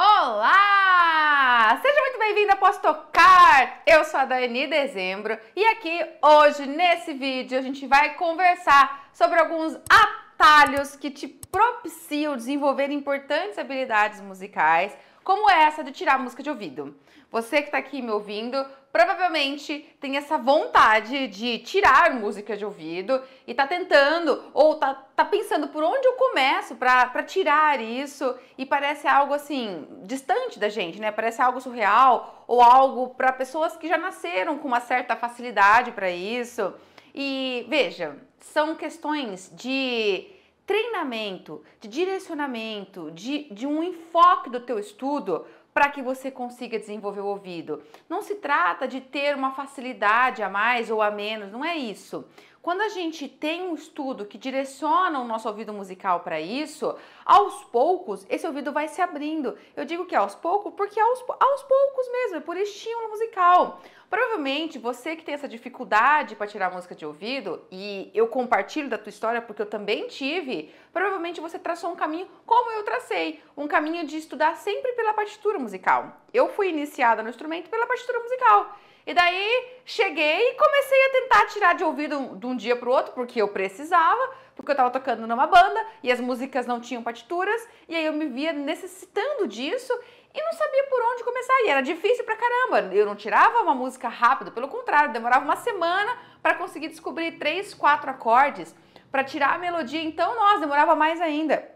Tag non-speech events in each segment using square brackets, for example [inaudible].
Olá! Seja muito bem-vindo a Posso Tocar? Eu sou a Dani Dezembro e aqui hoje, nesse vídeo, a gente vai conversar sobre alguns atalhos que te propiciam desenvolver importantes habilidades musicais como é essa de tirar a música de ouvido. Você que está aqui me ouvindo, provavelmente tem essa vontade de tirar música de ouvido e está tentando ou está tá pensando por onde eu começo para tirar isso e parece algo assim distante da gente, né? Parece algo surreal ou algo para pessoas que já nasceram com uma certa facilidade para isso. E veja, são questões de treinamento, de direcionamento, de, de um enfoque do teu estudo para que você consiga desenvolver o ouvido. Não se trata de ter uma facilidade a mais ou a menos, não é isso. Quando a gente tem um estudo que direciona o nosso ouvido musical para isso, aos poucos esse ouvido vai se abrindo. Eu digo que é aos poucos porque é aos, aos poucos mesmo, é por estímulo musical. Provavelmente você que tem essa dificuldade para tirar a música de ouvido, e eu compartilho da tua história porque eu também tive, provavelmente você traçou um caminho como eu tracei, um caminho de estudar sempre pela partitura musical. Eu fui iniciada no instrumento pela partitura musical. E daí cheguei e comecei a tentar tirar de ouvido de um dia para o outro, porque eu precisava, porque eu estava tocando numa banda e as músicas não tinham partituras, e aí eu me via necessitando disso e não sabia por onde começar. E era difícil pra caramba. Eu não tirava uma música rápido, pelo contrário, demorava uma semana para conseguir descobrir três, quatro acordes para tirar a melodia. Então, nós demorava mais ainda.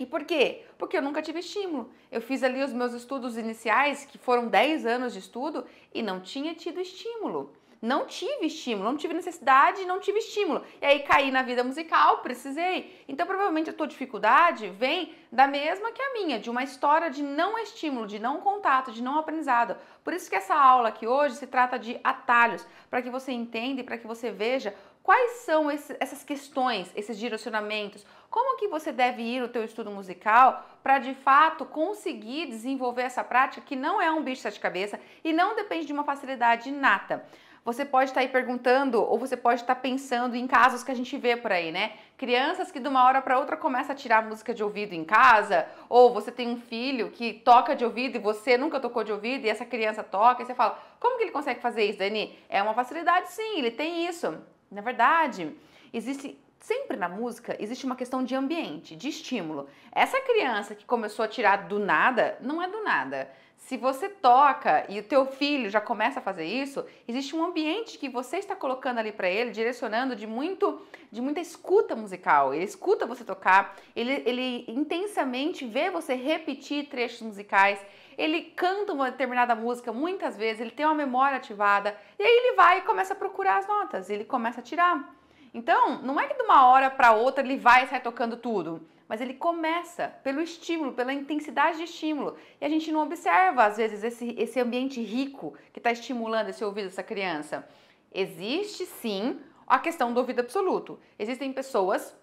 E por quê? Porque eu nunca tive estímulo. Eu fiz ali os meus estudos iniciais, que foram 10 anos de estudo, e não tinha tido estímulo não tive estímulo, não tive necessidade, não tive estímulo. E aí caí na vida musical, precisei. Então provavelmente a tua dificuldade vem da mesma que a minha, de uma história de não estímulo, de não contato, de não aprendizado. Por isso que essa aula aqui hoje se trata de atalhos, para que você entenda e para que você veja quais são esses, essas questões, esses direcionamentos, como que você deve ir o teu estudo musical para de fato conseguir desenvolver essa prática que não é um bicho de sete cabeças e não depende de uma facilidade inata. Você pode estar tá aí perguntando ou você pode estar tá pensando em casos que a gente vê por aí, né? Crianças que de uma hora para outra começam a tirar música de ouvido em casa, ou você tem um filho que toca de ouvido e você nunca tocou de ouvido e essa criança toca e você fala: "Como que ele consegue fazer isso, Dani?" É uma facilidade sim, ele tem isso. Na é verdade, existe sempre na música existe uma questão de ambiente, de estímulo. Essa criança que começou a tirar do nada, não é do nada. Se você toca e o teu filho já começa a fazer isso, existe um ambiente que você está colocando ali para ele, direcionando de muito, de muita escuta musical. Ele escuta você tocar, ele, ele intensamente vê você repetir trechos musicais, ele canta uma determinada música muitas vezes, ele tem uma memória ativada, e aí ele vai e começa a procurar as notas, ele começa a tirar. Então, não é que de uma hora para outra ele vai e sai tocando tudo mas ele começa pelo estímulo, pela intensidade de estímulo. E a gente não observa, às vezes, esse, esse ambiente rico que está estimulando esse ouvido dessa criança. Existe sim a questão do ouvido absoluto. Existem pessoas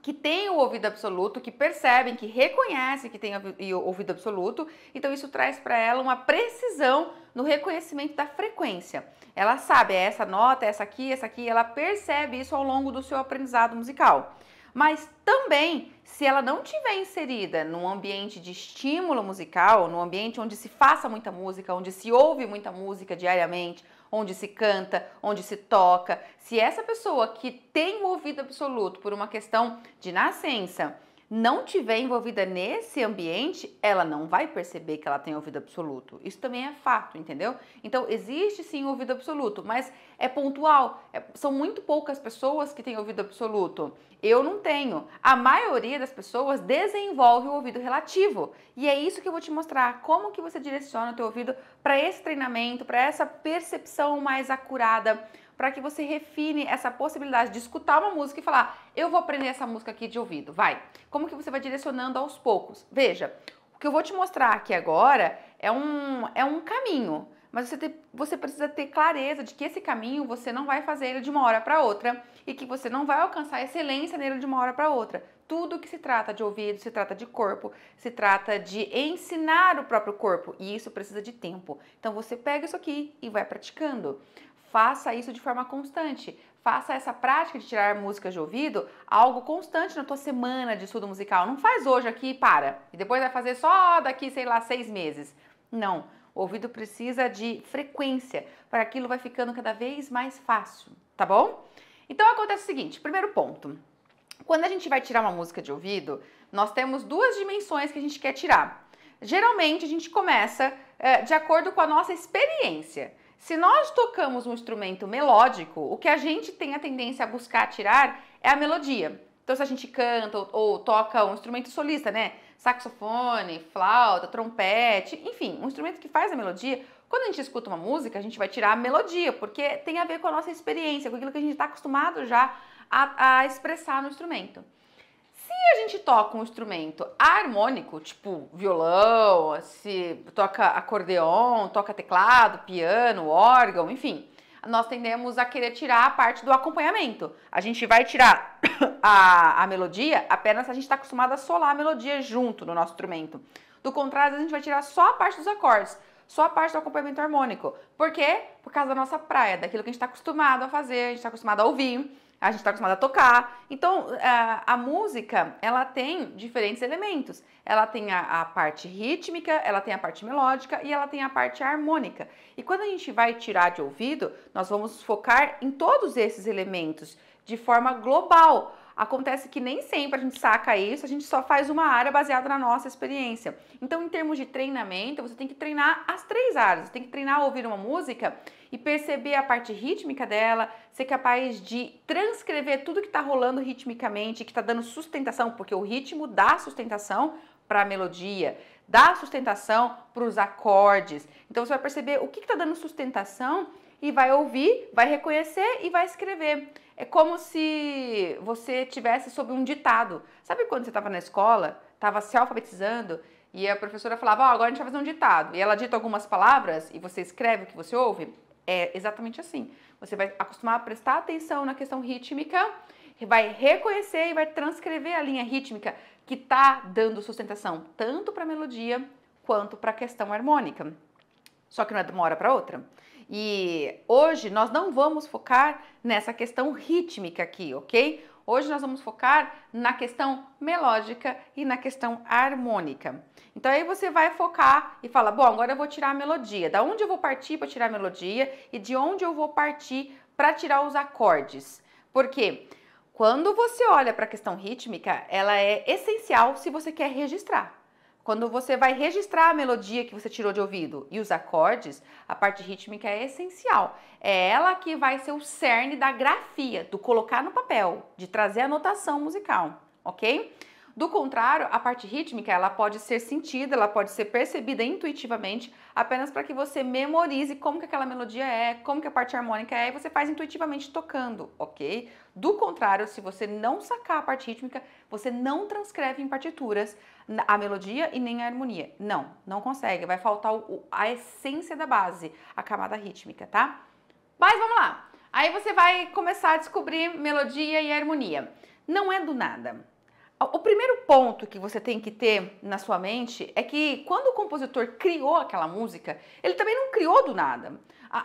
que têm o ouvido absoluto, que percebem, que reconhecem que tem ouvido absoluto, então isso traz para ela uma precisão no reconhecimento da frequência. Ela sabe, é essa nota, é essa aqui, é essa aqui, ela percebe isso ao longo do seu aprendizado musical mas também se ela não tiver inserida num ambiente de estímulo musical, num ambiente onde se faça muita música, onde se ouve muita música diariamente, onde se canta, onde se toca, se essa pessoa que tem o ouvido absoluto por uma questão de nascença, não tiver envolvida nesse ambiente, ela não vai perceber que ela tem ouvido absoluto. Isso também é fato, entendeu? Então, existe sim ouvido absoluto, mas é pontual. É, são muito poucas pessoas que têm ouvido absoluto. Eu não tenho. A maioria das pessoas desenvolve o ouvido relativo. E é isso que eu vou te mostrar. Como que você direciona o teu ouvido para esse treinamento, para essa percepção mais acurada, para que você refine essa possibilidade de escutar uma música e falar: "Eu vou aprender essa música aqui de ouvido". Vai. Como que você vai direcionando aos poucos? Veja, o que eu vou te mostrar aqui agora é um é um caminho, mas você, te, você precisa ter clareza de que esse caminho você não vai fazer ele de uma hora para outra e que você não vai alcançar excelência nele de uma hora para outra. Tudo que se trata de ouvido, se trata de corpo, se trata de ensinar o próprio corpo e isso precisa de tempo. Então você pega isso aqui e vai praticando. Faça isso de forma constante. Faça essa prática de tirar músicas de ouvido algo constante na tua semana de estudo musical. Não faz hoje aqui e para. E depois vai fazer só daqui, sei lá, seis meses. Não. O ouvido precisa de frequência para aquilo vai ficando cada vez mais fácil, tá bom? Então acontece o seguinte: primeiro ponto. Quando a gente vai tirar uma música de ouvido, nós temos duas dimensões que a gente quer tirar. Geralmente a gente começa é, de acordo com a nossa experiência. Se nós tocamos um instrumento melódico, o que a gente tem a tendência a buscar tirar é a melodia. Então, se a gente canta ou, ou toca um instrumento solista, né? Saxofone, flauta, trompete, enfim, um instrumento que faz a melodia, quando a gente escuta uma música, a gente vai tirar a melodia, porque tem a ver com a nossa experiência, com aquilo que a gente está acostumado já a, a expressar no instrumento se a gente toca um instrumento harmônico, tipo violão, se toca acordeon, toca teclado, piano, órgão, enfim, nós tendemos a querer tirar a parte do acompanhamento. A gente vai tirar [coughs] a, a melodia apenas se a gente está acostumado a solar a melodia junto no nosso instrumento. Do contrário, a gente vai tirar só a parte dos acordes, só a parte do acompanhamento harmônico. Por quê? Por causa da nossa praia, daquilo que a gente está acostumado a fazer, a gente está acostumado a ouvir a gente está acostumado a tocar. Então, a, é, a, música, ela tem diferentes elementos. Ela tem a, a, parte rítmica, ela tem a parte melódica e ela tem a parte harmônica. E quando a gente vai tirar de ouvido, nós vamos focar em todos esses elementos de forma global. Acontece que nem sempre a gente saca isso, a gente só faz uma área baseada na nossa experiência. Então, em termos de treinamento, você tem que treinar as três áreas. Você tem que treinar a ouvir uma música e perceber a parte rítmica dela, ser capaz de transcrever tudo que está rolando ritmicamente, que está dando sustentação, porque o ritmo dá sustentação para a melodia, dá sustentação para os acordes. Então você vai perceber o que está dando sustentação e vai ouvir, vai reconhecer e vai escrever. É como se você tivesse sob um ditado. Sabe quando você estava na escola, estava se alfabetizando e a professora falava: oh, agora a gente vai fazer um ditado. E ela dita algumas palavras e você escreve o que você ouve? É exatamente assim. Você vai acostumar a prestar atenção na questão rítmica, vai reconhecer e vai transcrever a linha rítmica que está dando sustentação tanto para a melodia quanto para a questão harmônica. Só que não é de uma hora para outra. E hoje nós não vamos focar nessa questão rítmica aqui, ok? Hoje nós vamos focar na questão melódica e na questão harmônica. Então aí você vai focar e fala: "Bom, agora eu vou tirar a melodia. Da onde eu vou partir para tirar a melodia e de onde eu vou partir para tirar os acordes?" Porque quando você olha para a questão rítmica, ela é essencial se você quer registrar. Quando você vai registrar a melodia que você tirou de ouvido e os acordes, a parte rítmica é essencial. É ela que vai ser o cerne da grafia, do colocar no papel, de trazer a notação musical, ok? Do contrário, a parte rítmica ela pode ser sentida, ela pode ser percebida intuitivamente, apenas para que você memorize como que aquela melodia é, como que a parte harmônica é, e você faz intuitivamente tocando, ok? Do contrário, se você não sacar a parte rítmica, você não transcreve em partituras a melodia e nem a harmonia. Não, não consegue. Vai faltar o, a essência da base, a camada rítmica, tá? Mas vamos lá. Aí você vai começar a descobrir melodia e harmonia. Não é do nada. O primeiro ponto que você tem que ter na sua mente é que quando o compositor criou aquela música, ele também não criou do nada. A,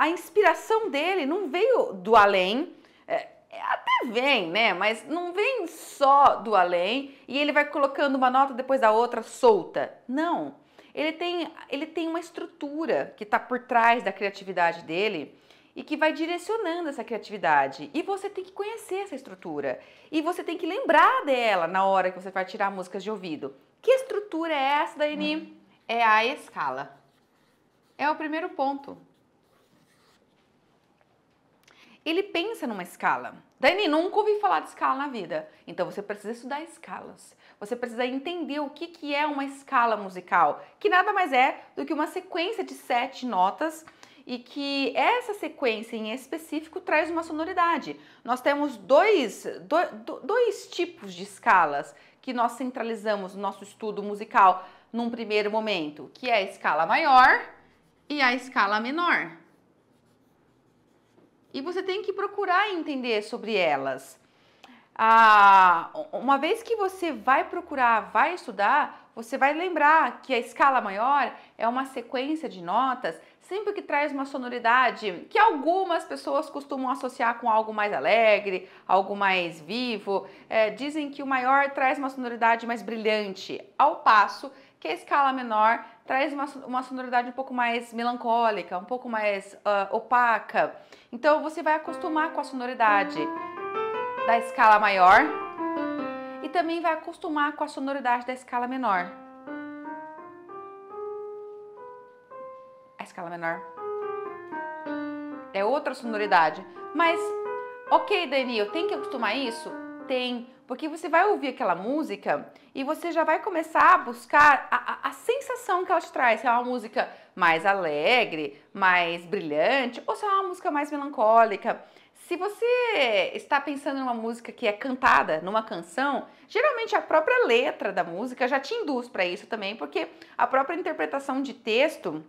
a, a inspiração dele não veio do além, é, é, até vem, né? Mas não vem só do além e ele vai colocando uma nota depois da outra solta. Não. Ele tem, ele tem uma estrutura que está por trás da criatividade dele e que vai direcionando essa criatividade. E você tem que conhecer essa estrutura. E você tem que lembrar dela na hora que você vai tirar músicas de ouvido. Que estrutura é essa, Daini? Hum. É a escala. É o primeiro ponto. Ele pensa numa escala. Daini, nunca ouvi falar de escala na vida. Então você precisa estudar escalas. Você precisa entender o que, que é uma escala musical, que nada mais é do que uma sequência de sete notas e que essa sequência em específico traz uma sonoridade. Nós temos dois, dois tipos de escalas que nós centralizamos no nosso estudo musical num primeiro momento, que é a escala maior e a escala menor. E você tem que procurar entender sobre elas. Ah, uma vez que você vai procurar, vai estudar, você vai lembrar que a escala maior é uma sequência de notas sempre que traz uma sonoridade que algumas pessoas costumam associar com algo mais alegre, algo mais vivo. É, dizem que o maior traz uma sonoridade mais brilhante, ao passo que a escala menor traz uma, uma sonoridade um pouco mais melancólica, um pouco mais uh, opaca. Então você vai acostumar com a sonoridade da escala maior também vai acostumar com a sonoridade da escala menor. A escala menor é outra sonoridade, mas ok, Dani, eu tenho que acostumar isso? Tem, porque você vai ouvir aquela música e você já vai começar a buscar a, a, a sensação que ela te traz, se é uma música mais alegre, mais brilhante, ou se é uma música mais melancólica se você está pensando numa música que é cantada, numa canção, geralmente a própria letra da música já te induz para isso também, porque a própria interpretação de texto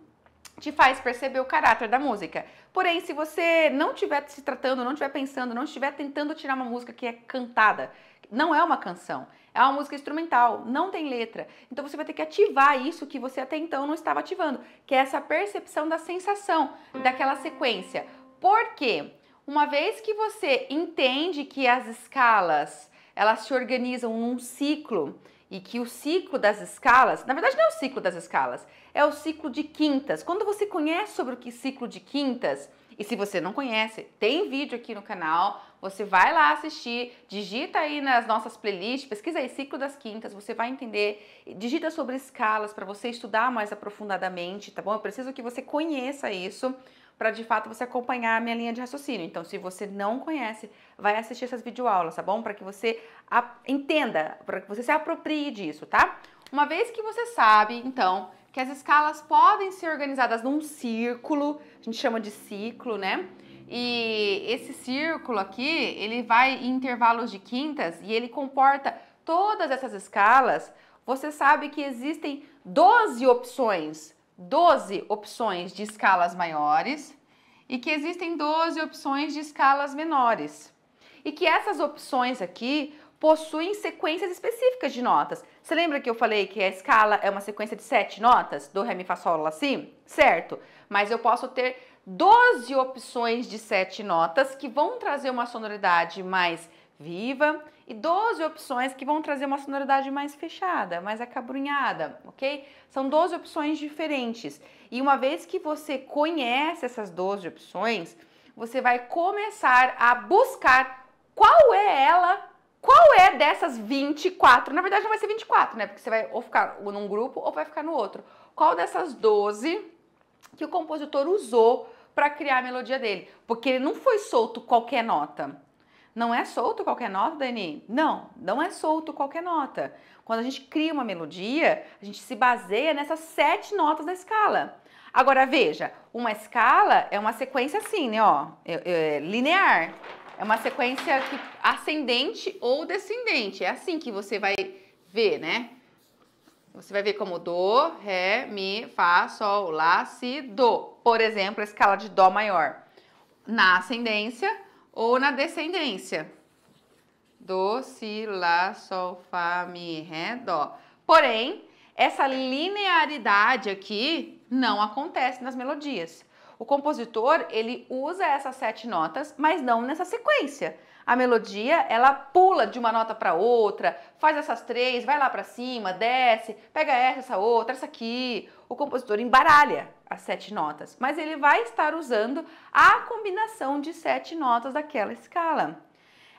te faz perceber o caráter da música. Porém, se você não estiver se tratando, não estiver pensando, não estiver tentando tirar uma música que é cantada, não é uma canção, é uma música instrumental, não tem letra. Então você vai ter que ativar isso que você até então não estava ativando, que é essa percepção da sensação daquela sequência. Por quê? Uma vez que você entende que as escalas elas se organizam num ciclo e que o ciclo das escalas, na verdade não é o ciclo das escalas, é o ciclo de quintas. Quando você conhece sobre o que ciclo de quintas, e se você não conhece, tem vídeo aqui no canal, você vai lá assistir, digita aí nas nossas playlists, pesquisa aí ciclo das quintas, você vai entender, digita sobre escalas para você estudar mais aprofundadamente, tá bom? Eu preciso que você conheça isso para de fato você acompanhar a minha linha de raciocínio. Então, se você não conhece, vai assistir essas videoaulas, tá bom? Para que você entenda, para que você se aproprie disso, tá? Uma vez que você sabe, então, que as escalas podem ser organizadas num círculo, a gente chama de ciclo, né? E esse círculo aqui, ele vai em intervalos de quintas e ele comporta todas essas escalas. Você sabe que existem 12 opções 12 opções de escalas maiores e que existem 12 opções de escalas menores. E que essas opções aqui possuem sequências específicas de notas. Você lembra que eu falei que a escala é uma sequência de sete notas? Do, Ré, Mi, Fá, Sol, Lá, Si? Certo. Mas eu posso ter 12 opções de sete notas que vão trazer uma sonoridade mais viva e 12 opções que vão trazer uma sonoridade mais fechada, mais acabrunhada, ok? São 12 opções diferentes. E uma vez que você conhece essas 12 opções, você vai começar a buscar qual é ela, qual é dessas 24. Na verdade, não vai ser 24, né? Porque você vai ou ficar num grupo ou vai ficar no outro. Qual dessas 12 que o compositor usou para criar a melodia dele? Porque ele não foi solto qualquer nota. Não é solto qualquer nota, Dani? Não, não é solto qualquer nota. Quando a gente cria uma melodia, a gente se baseia nessas sete notas da escala. Agora veja, uma escala é uma sequência assim, né? Ó, é, é, linear. É uma sequência que, ascendente ou descendente. É assim que você vai ver, né? Você vai ver como dó, ré, mi, fá, sol, lá, si, dó. Por exemplo, a escala de dó maior. Na ascendência, ou na descendência. Do, si, lá, sol, fá, mi, ré, dó. Porém, essa linearidade aqui não acontece nas melodias. O compositor, ele usa essas sete notas, mas não nessa sequência. A melodia, ela pula de uma nota para outra, faz essas três, vai lá para cima, desce, pega essa, essa outra, essa aqui. O compositor embaralha as sete notas, mas ele vai estar usando a combinação de sete notas daquela escala.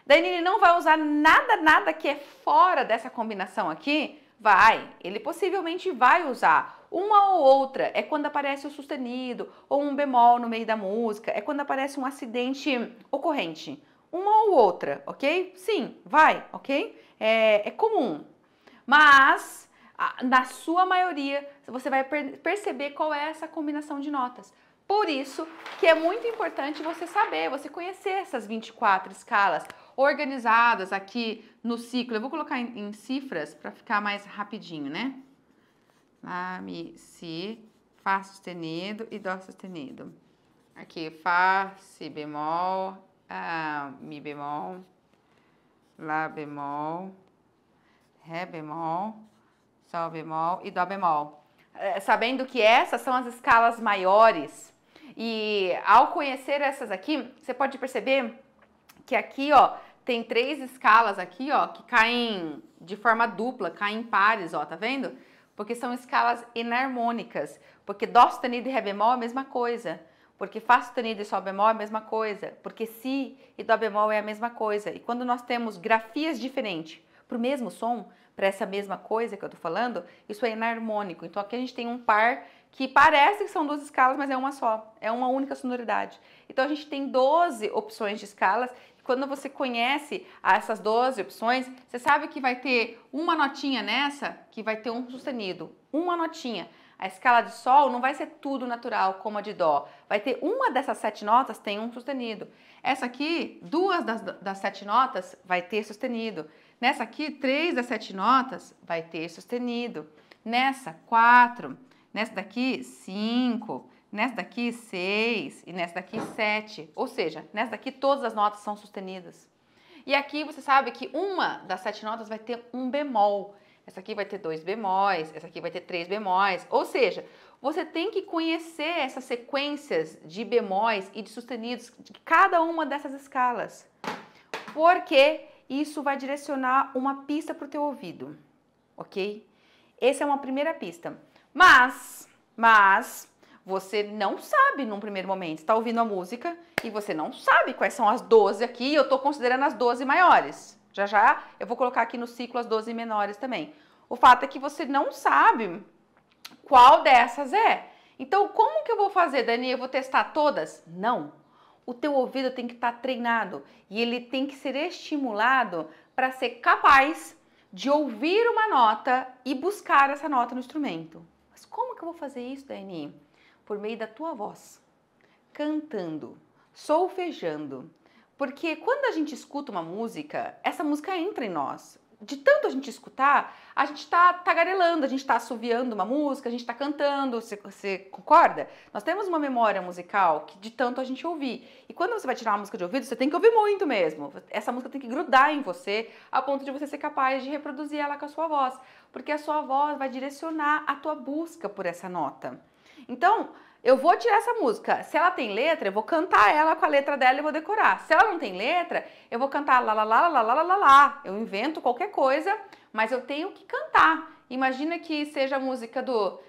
Daí ele não vai usar nada, nada que é fora dessa combinação aqui? Vai, ele possivelmente vai usar uma ou outra. É quando aparece o sustenido ou um bemol no meio da música, é quando aparece um acidente ocorrente uma ou outra, ok? Sim, vai, ok? É, é comum. Mas, na sua maioria, você vai per perceber qual é essa combinação de notas. Por isso que é muito importante você saber, você conhecer essas 24 escalas organizadas aqui no ciclo. Eu vou colocar em, em cifras para ficar mais rapidinho, né? Lá, mi, si, Fá sustenido e Dó sustenido. Aqui, Fá, Si bemol, ah, Mi bemol, Lá bemol, Ré bemol, Sol bemol e Dó bemol. É, sabendo que essas são as escalas maiores. E ao conhecer essas aqui, você pode perceber que aqui, ó, tem três escalas aqui, ó, que caem de forma dupla, caem em pares, ó, tá vendo? Porque são escalas enarmônicas porque dó sustenido e ré bemol é a mesma coisa. Porque Fá sustenido e Sol bemol é a mesma coisa, porque Si e Dó bemol é a mesma coisa. E quando nós temos grafias diferentes para o mesmo som, para essa mesma coisa que eu estou falando, isso é inarmônico. Então aqui a gente tem um par que parece que são duas escalas, mas é uma só, é uma única sonoridade. Então a gente tem 12 opções de escalas. E quando você conhece essas 12 opções, você sabe que vai ter uma notinha nessa, que vai ter um sustenido, uma notinha. A escala de sol não vai ser tudo natural, como a de dó. Vai ter uma dessas sete notas tem um sustenido. Essa aqui, duas das, das sete notas vai ter sustenido. Nessa aqui, três das sete notas vai ter sustenido. Nessa, quatro. Nessa daqui, cinco. Nessa daqui, seis. E nessa daqui, sete. Ou seja, nessa daqui todas as notas são sustenidas. E aqui você sabe que uma das sete notas vai ter um bemol essa aqui vai ter dois bemóis, essa aqui vai ter três bemóis. Ou seja, você tem que conhecer essas sequências de bemóis e de sustenidos de cada uma dessas escalas, porque isso vai direcionar uma pista para o teu ouvido, ok? Essa é uma primeira pista. Mas, mas você não sabe num primeiro momento. Está ouvindo a música e você não sabe quais são as 12 aqui, eu estou considerando as 12 maiores. Já já eu vou colocar aqui no ciclo as 12 menores também. O fato é que você não sabe qual dessas é. Então, como que eu vou fazer, Dani? Eu vou testar todas? Não. O teu ouvido tem que estar tá treinado e ele tem que ser estimulado para ser capaz de ouvir uma nota e buscar essa nota no instrumento. Mas como que eu vou fazer isso, Dani? Por meio da tua voz, cantando, solfejando, porque quando a gente escuta uma música, essa música entra em nós. De tanto a gente escutar, a gente está tagarelando, a gente está assoviando uma música, a gente está cantando, você, você, concorda? Nós temos uma memória musical que de tanto a gente ouvir. E quando você vai tirar uma música de ouvido, você tem que ouvir muito mesmo. Essa música tem que grudar em você a ponto de você ser capaz de reproduzir ela com a sua voz. Porque a sua voz vai direcionar a tua busca por essa nota. Então, eu vou tirar essa música. Se ela tem letra, eu vou cantar ela com a letra dela e vou decorar. Se ela não tem letra, eu vou cantar lá, lá, lá, lá, lá, lá, lá. Eu invento qualquer coisa, mas eu tenho que cantar. Imagina que seja a música do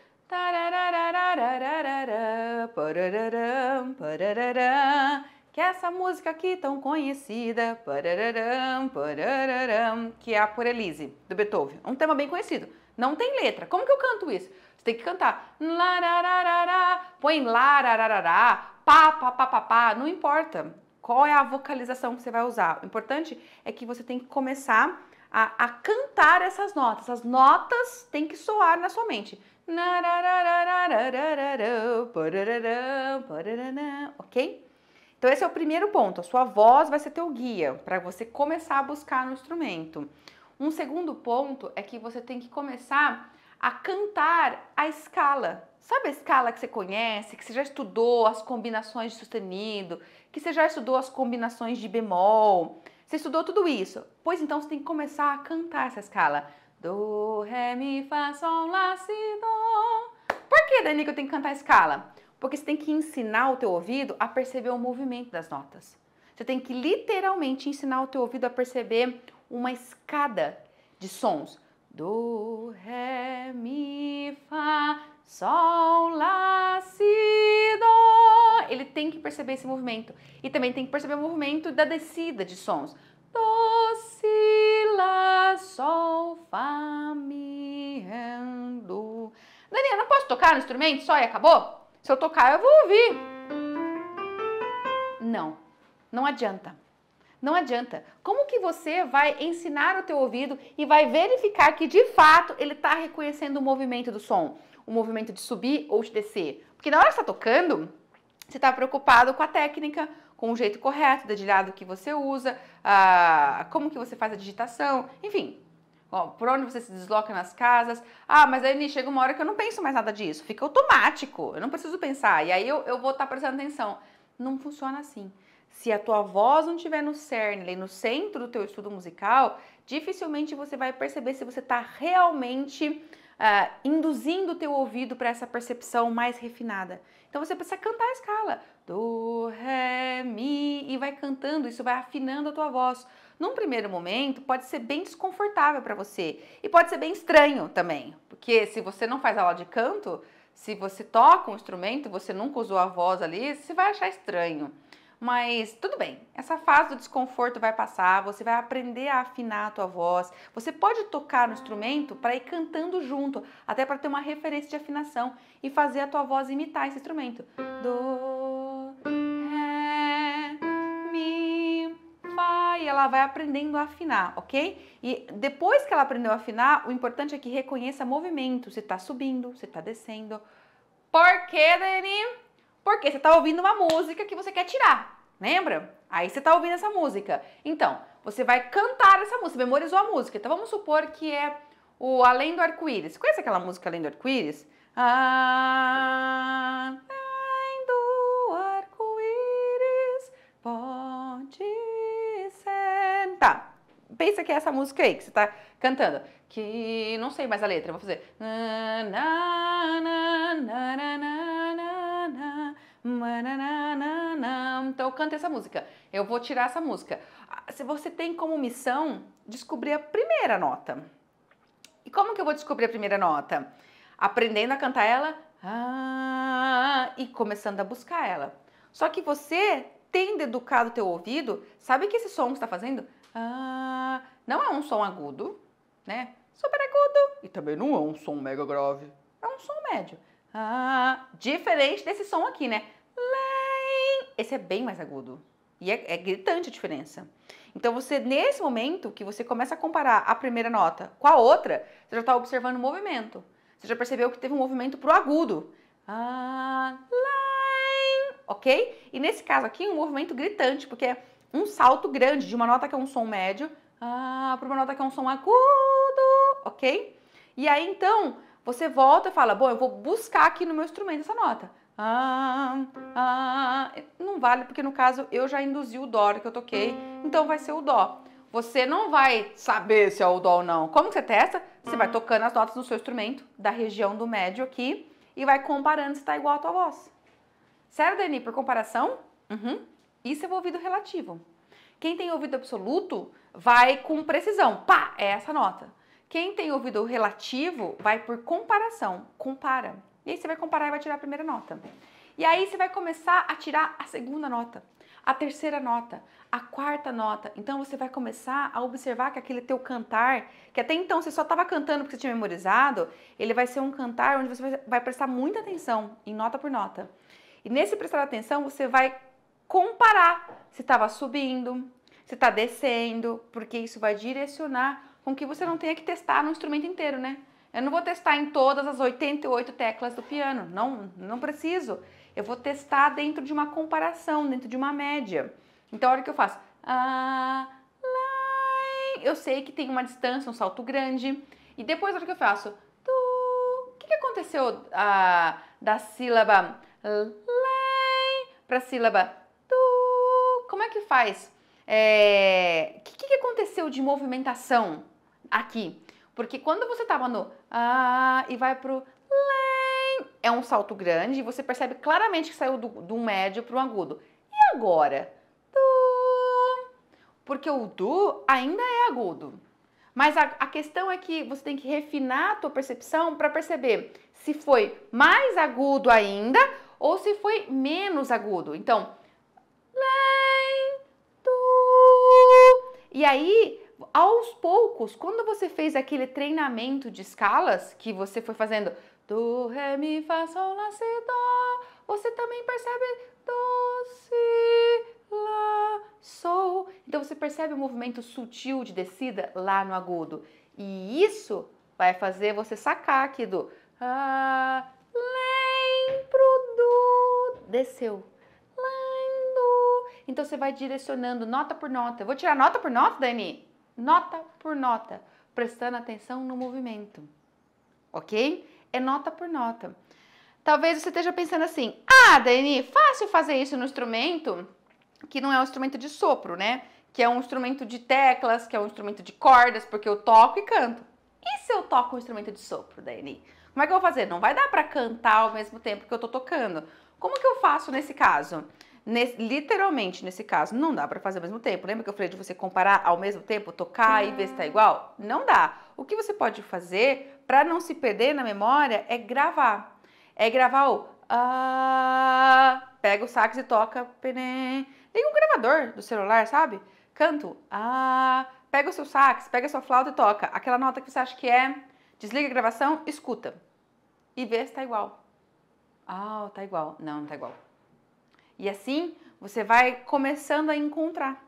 que é essa música aqui tão conhecida, que é a Por Elise, do Beethoven. Um tema bem conhecido. Não tem letra. Como que eu canto isso? Você tem que cantar. Larararará, põe larararará, pá, pá, pá, pá, pá. Não importa qual é a vocalização que você vai usar. O importante é que você tem que começar a, a cantar essas notas. As notas têm que soar na sua mente. Ok? Então esse é o primeiro ponto. A sua voz vai ser teu guia para você começar a buscar no instrumento. Um segundo ponto é que você tem que começar a cantar a escala. Sabe a escala que você conhece, que você já estudou as combinações de sustenido, que você já estudou as combinações de bemol? Você estudou tudo isso? Pois então você tem que começar a cantar essa escala. Do, ré, mi, fá, sol, lá, si, do. Por que, Dani, que eu tenho que cantar a escala? Porque você tem que ensinar o teu ouvido a perceber o movimento das notas. Você tem que literalmente ensinar o teu ouvido a perceber uma escada de sons. Do, Ré, Mi, Fá, Sol, Lá, Si, Dó. Ele tem que perceber esse movimento. E também tem que perceber o movimento da descida de sons. Do Si, Lá, Sol, Fá, Mi, Ré, Do. Daniela, não posso tocar no instrumento só e acabou? Se eu tocar, eu vou ouvir. Não, não adianta. Não adianta. Como que você vai ensinar o teu ouvido e vai verificar que de fato ele está reconhecendo o movimento do som, o movimento de subir ou de descer? Porque na hora que está tocando, você está preocupado com a técnica, com o jeito correto, dedilhado que você usa, a ah, como que você faz a digitação, enfim. por onde você se desloca nas casas. Ah, mas aí chega uma hora que eu não penso mais nada disso. Fica automático. Eu não preciso pensar. E aí eu, eu vou estar tá prestando atenção. Não funciona assim. Se a tua voz não estiver no cerne, no centro do teu estudo musical, dificilmente você vai perceber se você está realmente uh, induzindo o teu ouvido para essa percepção mais refinada. Então você precisa cantar a escala. Do, ré, mi, e vai cantando, isso vai afinando a tua voz. Num primeiro momento, pode ser bem desconfortável para você e pode ser bem estranho também, porque se você não faz aula de canto, se você toca um instrumento, você nunca usou a voz ali, você vai achar estranho. Mas tudo bem, essa fase do desconforto vai passar, você vai aprender a afinar a tua voz. Você pode tocar no instrumento para ir cantando junto, até para ter uma referência de afinação e fazer a tua voz imitar esse instrumento. Do, ré, mi, fá, e ela vai aprendendo a afinar, ok? E depois que ela aprendeu a afinar, o importante é que reconheça movimento, se está subindo, se está descendo. Por quê, Dani? Porque você está ouvindo uma música que você quer tirar, lembra? Aí você está ouvindo essa música. Então, você vai cantar essa música, memorizou a música. Então vamos supor que é o Além do Arco-Íris. Conhece aquela música Além do Arco-Íris? Ah, além do arco-íris, pode sentar. Tá. Pensa que é essa música aí que você está cantando. Que não sei mais a letra, vou fazer. Na, na, na, então eu canto essa música. Eu vou tirar essa música. Ah, se você tem como missão descobrir a primeira nota. E como que eu vou descobrir a primeira nota? Aprendendo a cantar ela ah, e começando a buscar ela. Só que você tendo educado o teu ouvido, sabe que esse som que está fazendo ah, não é um som agudo, né? Super agudo e também não é um som mega grave. É um som médio. Ah, diferente desse som aqui, né? Esse é bem mais agudo. E é, é gritante a diferença. Então você, nesse momento que você começa a comparar a primeira nota com a outra, você já está observando o movimento. Você já percebeu que teve um movimento pro agudo. Ah, ok? E nesse caso aqui, um movimento gritante, porque é um salto grande de uma nota que é um som médio ah, para uma nota que é um som agudo, ok? E aí então, você volta e fala, bom, eu vou buscar aqui no meu instrumento essa nota. Ah, ah, não vale, porque no caso eu já induzi o dó que eu toquei, então vai ser o dó. Você não vai saber se é o dó ou não. Como você testa? Você vai tocando as notas no seu instrumento, da região do médio aqui, e vai comparando se está igual à tua voz. Sério, Dani, por comparação? Uhum. Isso é o ouvido relativo. Quem tem ouvido absoluto vai com precisão. Pá, é essa nota. Quem tem ouvido relativo vai por comparação, compara. E aí você vai comparar e vai tirar a primeira nota. E aí você vai começar a tirar a segunda nota, a terceira nota, a quarta nota. Então você vai começar a observar que aquele teu cantar, que até então você só estava cantando porque você tinha memorizado, ele vai ser um cantar onde você vai prestar muita atenção em nota por nota. E nesse prestar atenção você vai comparar se estava subindo, se está descendo, porque isso vai direcionar com que você não tenha que testar no instrumento inteiro, né? Eu não vou testar em todas as 88 teclas do piano, não, não preciso. Eu vou testar dentro de uma comparação, dentro de uma média. Então, a hora que eu faço, ah, eu sei que tem uma distância, um salto grande. E depois, a hora que eu faço, tu, o que, aconteceu da sílaba lá para a sílaba tu? Como é que faz? O é, que, que aconteceu de movimentação? aqui. Porque quando você estava no ah e vai pro lém, é um salto grande e você percebe claramente que saiu do, do médio para o agudo. E agora? Du, porque o du ainda é agudo. Mas a, a, questão é que você tem que refinar a tua percepção para perceber se foi mais agudo ainda ou se foi menos agudo. Então, lento. E aí aos poucos, quando você fez aquele treinamento de escalas, que você foi fazendo do, ré, mi, fa sol, la si, dó, você também percebe do, si, la sol. Então você percebe o movimento sutil de descida lá no agudo. E isso vai fazer você sacar aqui do ah, lembro do desceu. Então você vai direcionando nota por nota. Eu vou tirar nota por nota, Dani? nota por nota, prestando atenção no movimento. Ok? É nota por nota. Talvez você esteja pensando assim: ah, Dani, fácil fazer isso no instrumento que não é um instrumento de sopro, né? Que é um instrumento de teclas, que é um instrumento de cordas, porque eu toco e canto. E se eu toco um instrumento de sopro, Dani? Como é que eu vou fazer? Não vai dar para cantar ao mesmo tempo que eu tô tocando. Como que eu faço nesse caso? Nesse, literalmente, nesse caso, não dá para fazer ao mesmo tempo. Lembra que eu falei de você comparar ao mesmo tempo, tocar e ver se tá igual? Não dá. O que você pode fazer para não se perder na memória é gravar. É gravar o ah, pega o sax e toca. Pené. Tem um gravador do celular, sabe? Canto. Ah, pega o seu sax, pega a sua flauta e toca. Aquela nota que você acha que é. Desliga a gravação, escuta. E vê se tá igual. Ah, tá igual. Não, não tá igual. E assim você vai começando a encontrar,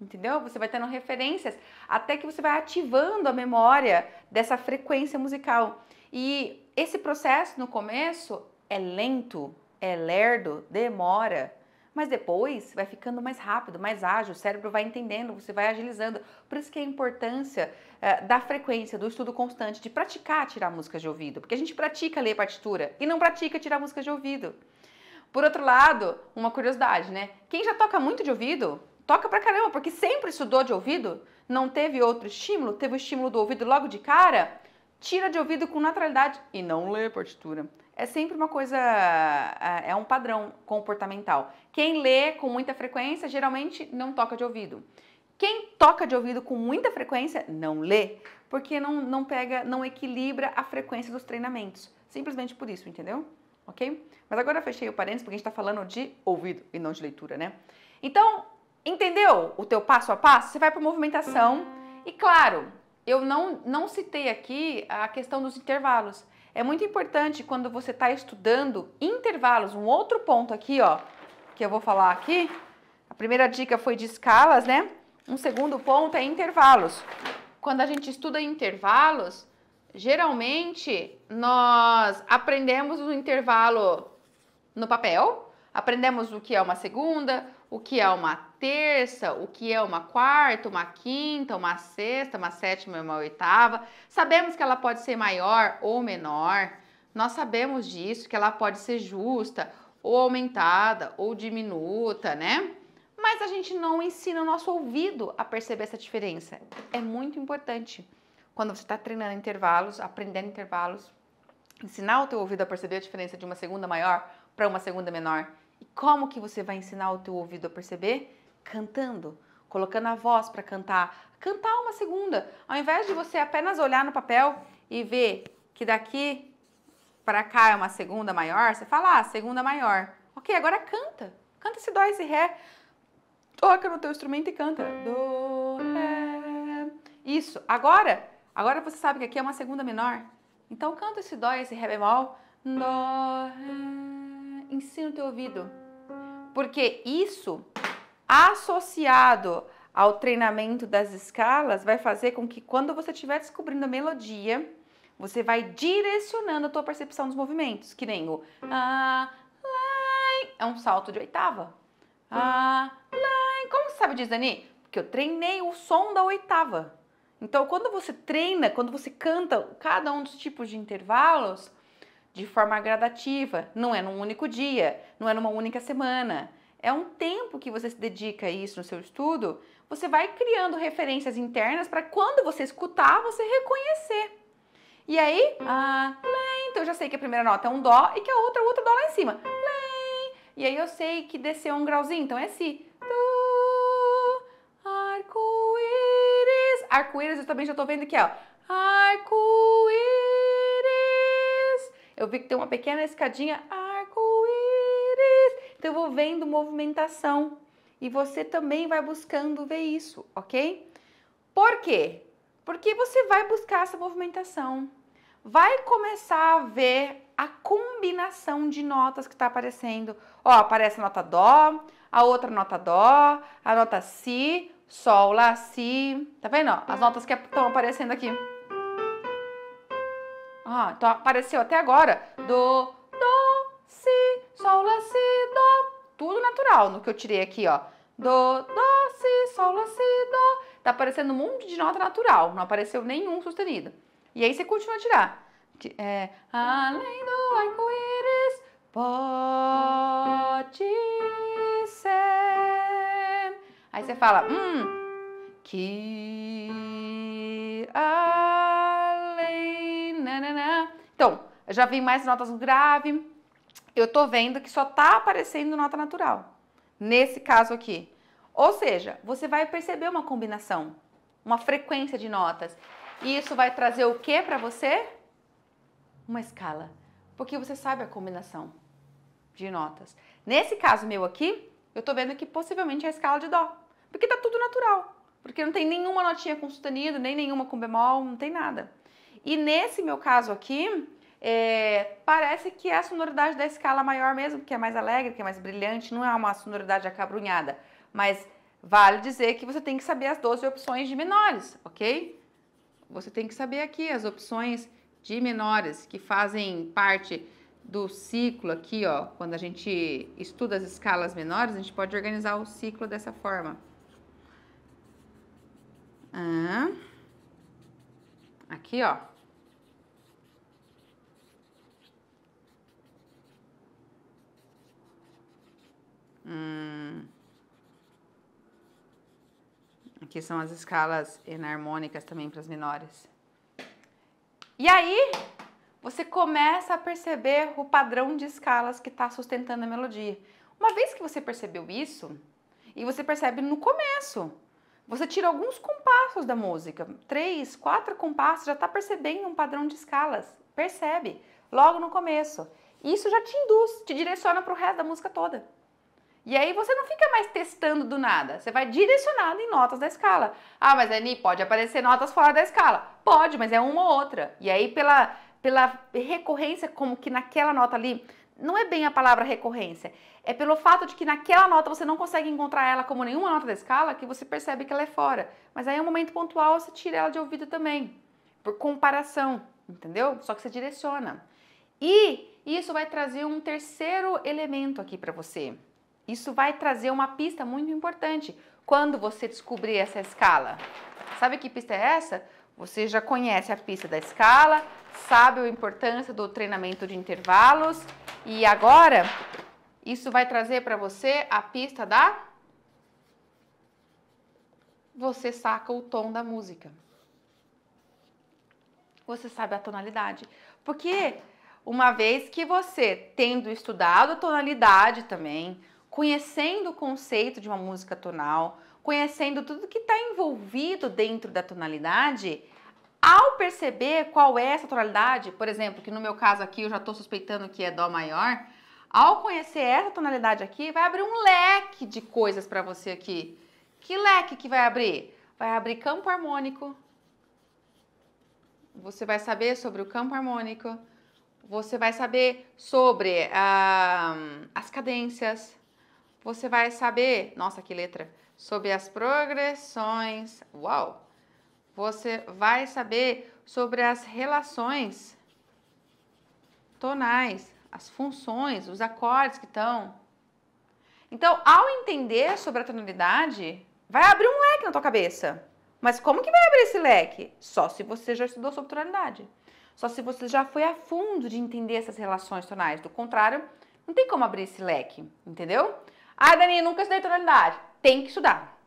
entendeu? Você vai tendo referências até que você vai ativando a memória dessa frequência musical. E esse processo no começo é lento, é lerdo, demora, mas depois vai ficando mais rápido, mais ágil, o cérebro vai entendendo, você vai agilizando. Por isso que é a importância eh, da frequência, do estudo constante, de praticar tirar música de ouvido, porque a gente pratica ler partitura e não pratica tirar música de ouvido. Por outro lado, uma curiosidade, né? Quem já toca muito de ouvido, toca pra caramba, porque sempre estudou de ouvido, não teve outro estímulo, teve o estímulo do ouvido logo de cara, tira de ouvido com naturalidade e não lê partitura. É sempre uma coisa, é, é um padrão comportamental. Quem lê com muita frequência geralmente não toca de ouvido. Quem toca de ouvido com muita frequência não lê, porque não, não pega, não equilibra a frequência dos treinamentos. Simplesmente por isso, entendeu? ok? Mas agora eu fechei o parênteses porque a gente está falando de ouvido e não de leitura, né? Então, entendeu o teu passo a passo? Você vai para movimentação e, claro, eu não, não citei aqui a questão dos intervalos. É muito importante quando você está estudando intervalos, um outro ponto aqui, ó, que eu vou falar aqui. A primeira dica foi de escalas, né? Um segundo ponto é intervalos. Quando a gente estuda intervalos, Geralmente, nós aprendemos o intervalo no papel, aprendemos o que é uma segunda, o que é uma terça, o que é uma quarta, uma quinta, uma sexta, uma sétima e uma oitava. Sabemos que ela pode ser maior ou menor. Nós sabemos disso, que ela pode ser justa ou aumentada ou diminuta, né? Mas a gente não ensina o nosso ouvido a perceber essa diferença. É muito importante quando você está treinando intervalos, aprendendo intervalos, ensinar o teu ouvido a perceber a diferença de uma segunda maior para uma segunda menor. E como que você vai ensinar o teu ouvido a perceber? Cantando, colocando a voz para cantar, cantar uma segunda, ao invés de você apenas olhar no papel e ver que daqui para cá é uma segunda maior, você fala, ah, segunda maior. Ok, agora canta. Canta esse dó, esse ré. Toca no teu instrumento e canta. Do, ré. Isso. Agora, Agora você sabe que aqui é uma segunda menor. Então canta esse dó e esse ré bemol. Dó, ré, ensina o teu ouvido. Porque isso, associado ao treinamento das escalas, vai fazer com que quando você estiver descobrindo a melodia, você vai direcionando a tua percepção dos movimentos. Que nem o ah, é um salto de oitava. Ah, como você sabe disso, Dani? Porque eu treinei o som da oitava. Então, quando você treina, quando você canta cada um dos tipos de intervalos de forma gradativa, não é num único dia, não é numa única semana, é um tempo que você se dedica a isso no seu estudo, você vai criando referências internas para quando você escutar, você reconhecer. E aí, ah, lento, eu já sei que a primeira nota é um dó e que a outra é outro dó lá em cima. Lém. E aí eu sei que desceu um grauzinho, então é si. arco-íris, eu também já tô vendo aqui, é, ó. Arco-íris. Eu vi que tem uma pequena escadinha, arco-íris. Então eu vou vendo movimentação e você também vai buscando ver isso, ok? Por quê? Porque você vai buscar essa movimentação, vai começar a ver a combinação de notas que está aparecendo. Ó, aparece a nota Dó, a outra nota Dó, a nota Si, Sol, Lá, Si. Tá vendo? Ó? As hum. notas que estão aparecendo aqui. Ah, então apareceu até agora. Do, Do, Si, Sol, Lá, Si, Do. Tudo natural no que eu tirei aqui, ó. Do, Do, Si, Sol, Lá, Si, Do. Tá aparecendo um monte de nota natural. Não apareceu nenhum sustenido. E aí você continua a tirar. É, além do arco-íris, pode Aí você fala, hum, que além, nananã. Então, já vi mais notas no grave. Eu tô vendo que só tá aparecendo nota natural. Nesse caso aqui. Ou seja, você vai perceber uma combinação, uma frequência de notas. E isso vai trazer o que para você? Uma escala. Porque você sabe a combinação de notas. Nesse caso meu aqui, eu tô vendo que possivelmente é a escala de dó. Porque tá tudo natural. Porque não tem nenhuma notinha com sustenido, nem nenhuma com bemol, não tem nada. E nesse meu caso aqui, é, parece que é a sonoridade da escala maior mesmo, que é mais alegre, que é mais brilhante, não é uma sonoridade acabrunhada. Mas vale dizer que você tem que saber as 12 opções de menores, ok? Você tem que saber aqui as opções de menores que fazem parte do ciclo aqui, ó. Quando a gente estuda as escalas menores, a gente pode organizar o ciclo dessa forma. Aqui, ó. Hum. Aqui são as escalas enarmônicas também para as menores. E aí, você começa a perceber o padrão de escalas que está sustentando a melodia. Uma vez que você percebeu isso, e você percebe no começo, você tira alguns compassos da música, três, quatro compassos, já está percebendo um padrão de escalas. Percebe, logo no começo. Isso já te induz, te direciona para o resto da música toda. E aí você não fica mais testando do nada, você vai direcionado em notas da escala. Ah, mas Ani, pode aparecer notas fora da escala. Pode, mas é uma ou outra. E aí pela, pela recorrência, como que naquela nota ali, não é bem a palavra recorrência. É pelo fato de que naquela nota você não consegue encontrar ela como nenhuma nota da escala que você percebe que ela é fora. Mas aí é um momento pontual, você tira ela de ouvido também, por comparação, entendeu? Só que você direciona. E isso vai trazer um terceiro elemento aqui para você. Isso vai trazer uma pista muito importante quando você descobrir essa escala. Sabe que pista é essa? Você já conhece a pista da escala, sabe a importância do treinamento de intervalos e agora, isso vai trazer para você a pista da. Você saca o tom da música. Você sabe a tonalidade. Porque uma vez que você, tendo estudado a tonalidade também, conhecendo o conceito de uma música tonal, conhecendo tudo que está envolvido dentro da tonalidade, ao perceber qual é essa tonalidade, por exemplo, que no meu caso aqui eu já estou suspeitando que é Dó maior, ao conhecer essa tonalidade aqui, vai abrir um leque de coisas para você aqui. Que leque que vai abrir? Vai abrir campo harmônico. Você vai saber sobre o campo harmônico. Você vai saber sobre ah, as cadências. Você vai saber, nossa, que letra! Sobre as progressões. Uau! você vai saber sobre as relações tonais, as funções, os acordes que estão. Então, ao entender sobre a tonalidade, vai abrir um leque na tua cabeça. Mas como que vai abrir esse leque? Só se você já estudou sobre tonalidade. Só se você já foi a fundo de entender essas relações tonais. Do contrário, não tem como abrir esse leque, entendeu? Ah, Dani, nunca estudei tonalidade. Tem que estudar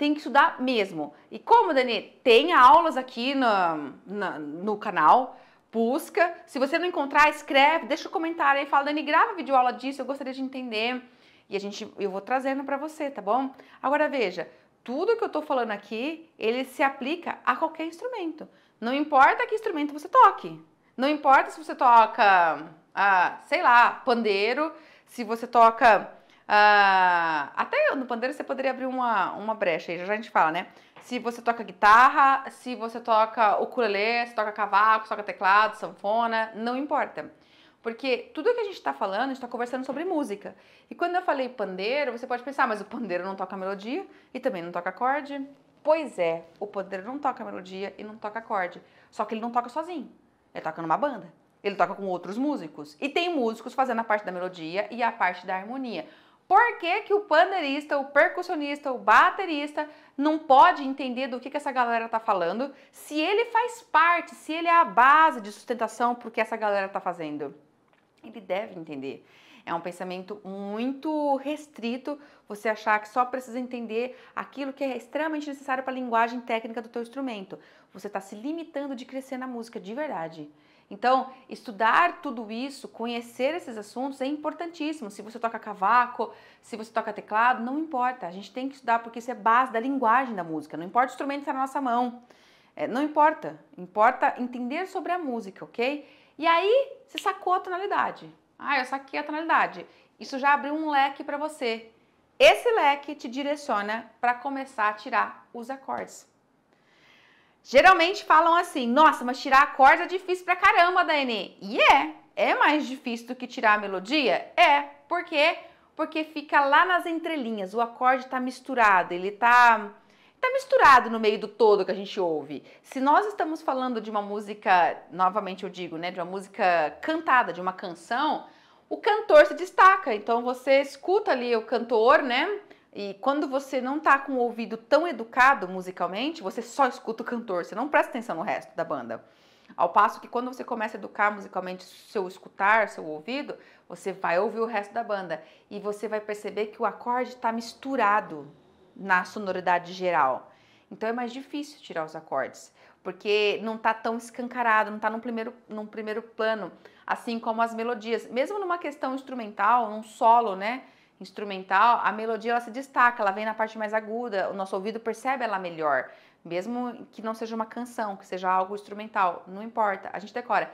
tem que estudar mesmo. E como, Dani? Tem aulas aqui no, no canal. Busca. Se você não encontrar, escreve, deixa um comentário aí, fala, Dani, grava vídeo aula disso, eu gostaria de entender. E a gente, eu vou trazendo para você, tá bom? Agora veja, tudo que eu tô falando aqui, ele se aplica a qualquer instrumento. Não importa que instrumento você toque. Não importa se você toca, ah, sei lá, pandeiro, se você toca ah, até no pandeiro você poderia abrir uma, uma brecha aí, já a gente fala, né? Se você toca guitarra, se você toca ukulele, se toca cavaco, se toca teclado, sanfona, não importa. Porque tudo que a gente está falando, a gente está conversando sobre música. E quando eu falei pandeiro, você pode pensar, mas o pandeiro não toca melodia e também não toca acorde. Pois é, o pandeiro não toca melodia e não toca acorde. Só que ele não toca sozinho. Ele toca numa banda. Ele toca com outros músicos. E tem músicos fazendo a parte da melodia e a parte da harmonia por que, que o pandeirista, o percussionista, o baterista não pode entender do que, que essa galera tá falando, se ele faz parte, se ele é a base de sustentação pro que essa galera tá fazendo. Ele deve entender. É um pensamento muito restrito você achar que só precisa entender aquilo que é extremamente necessário para a linguagem técnica do teu instrumento. Você está se limitando de crescer na música de verdade. Então, estudar tudo isso, conhecer esses assuntos é importantíssimo. Se você toca cavaco, se você toca teclado, não importa. A gente tem que estudar porque isso é base da linguagem da música. Não importa o instrumento que está na nossa mão. É, não importa. Importa entender sobre a música, ok? E aí, você sacou a tonalidade. Ah, eu saquei a tonalidade. Isso já abriu um leque para você. Esse leque te direciona para começar a tirar os acordes. Geralmente falam assim: nossa, mas tirar a corda é difícil pra caramba, Daene. E é, é mais difícil do que tirar a melodia? É, por quê? Porque fica lá nas entrelinhas, o acorde tá misturado, ele tá tá misturado no meio do todo que a gente ouve. Se nós estamos falando de uma música, novamente eu digo, né, de uma música cantada, de uma canção, o cantor se destaca. Então você escuta ali o cantor, né? E quando você não tá com o ouvido tão educado musicalmente, você só escuta o cantor, você não presta atenção no resto da banda. Ao passo que quando você começa a educar musicalmente seu escutar, seu ouvido, você vai ouvir o resto da banda e você vai perceber que o acorde está misturado na sonoridade geral. Então é mais difícil tirar os acordes, porque não está tão escancarado, não está num primeiro, num primeiro plano, assim como as melodias. Mesmo numa questão instrumental, num solo, né? instrumental, a melodia ela se destaca, ela vem na parte mais aguda, o nosso ouvido percebe ela melhor. Mesmo que não seja uma canção, que seja algo instrumental, não importa. A gente decora.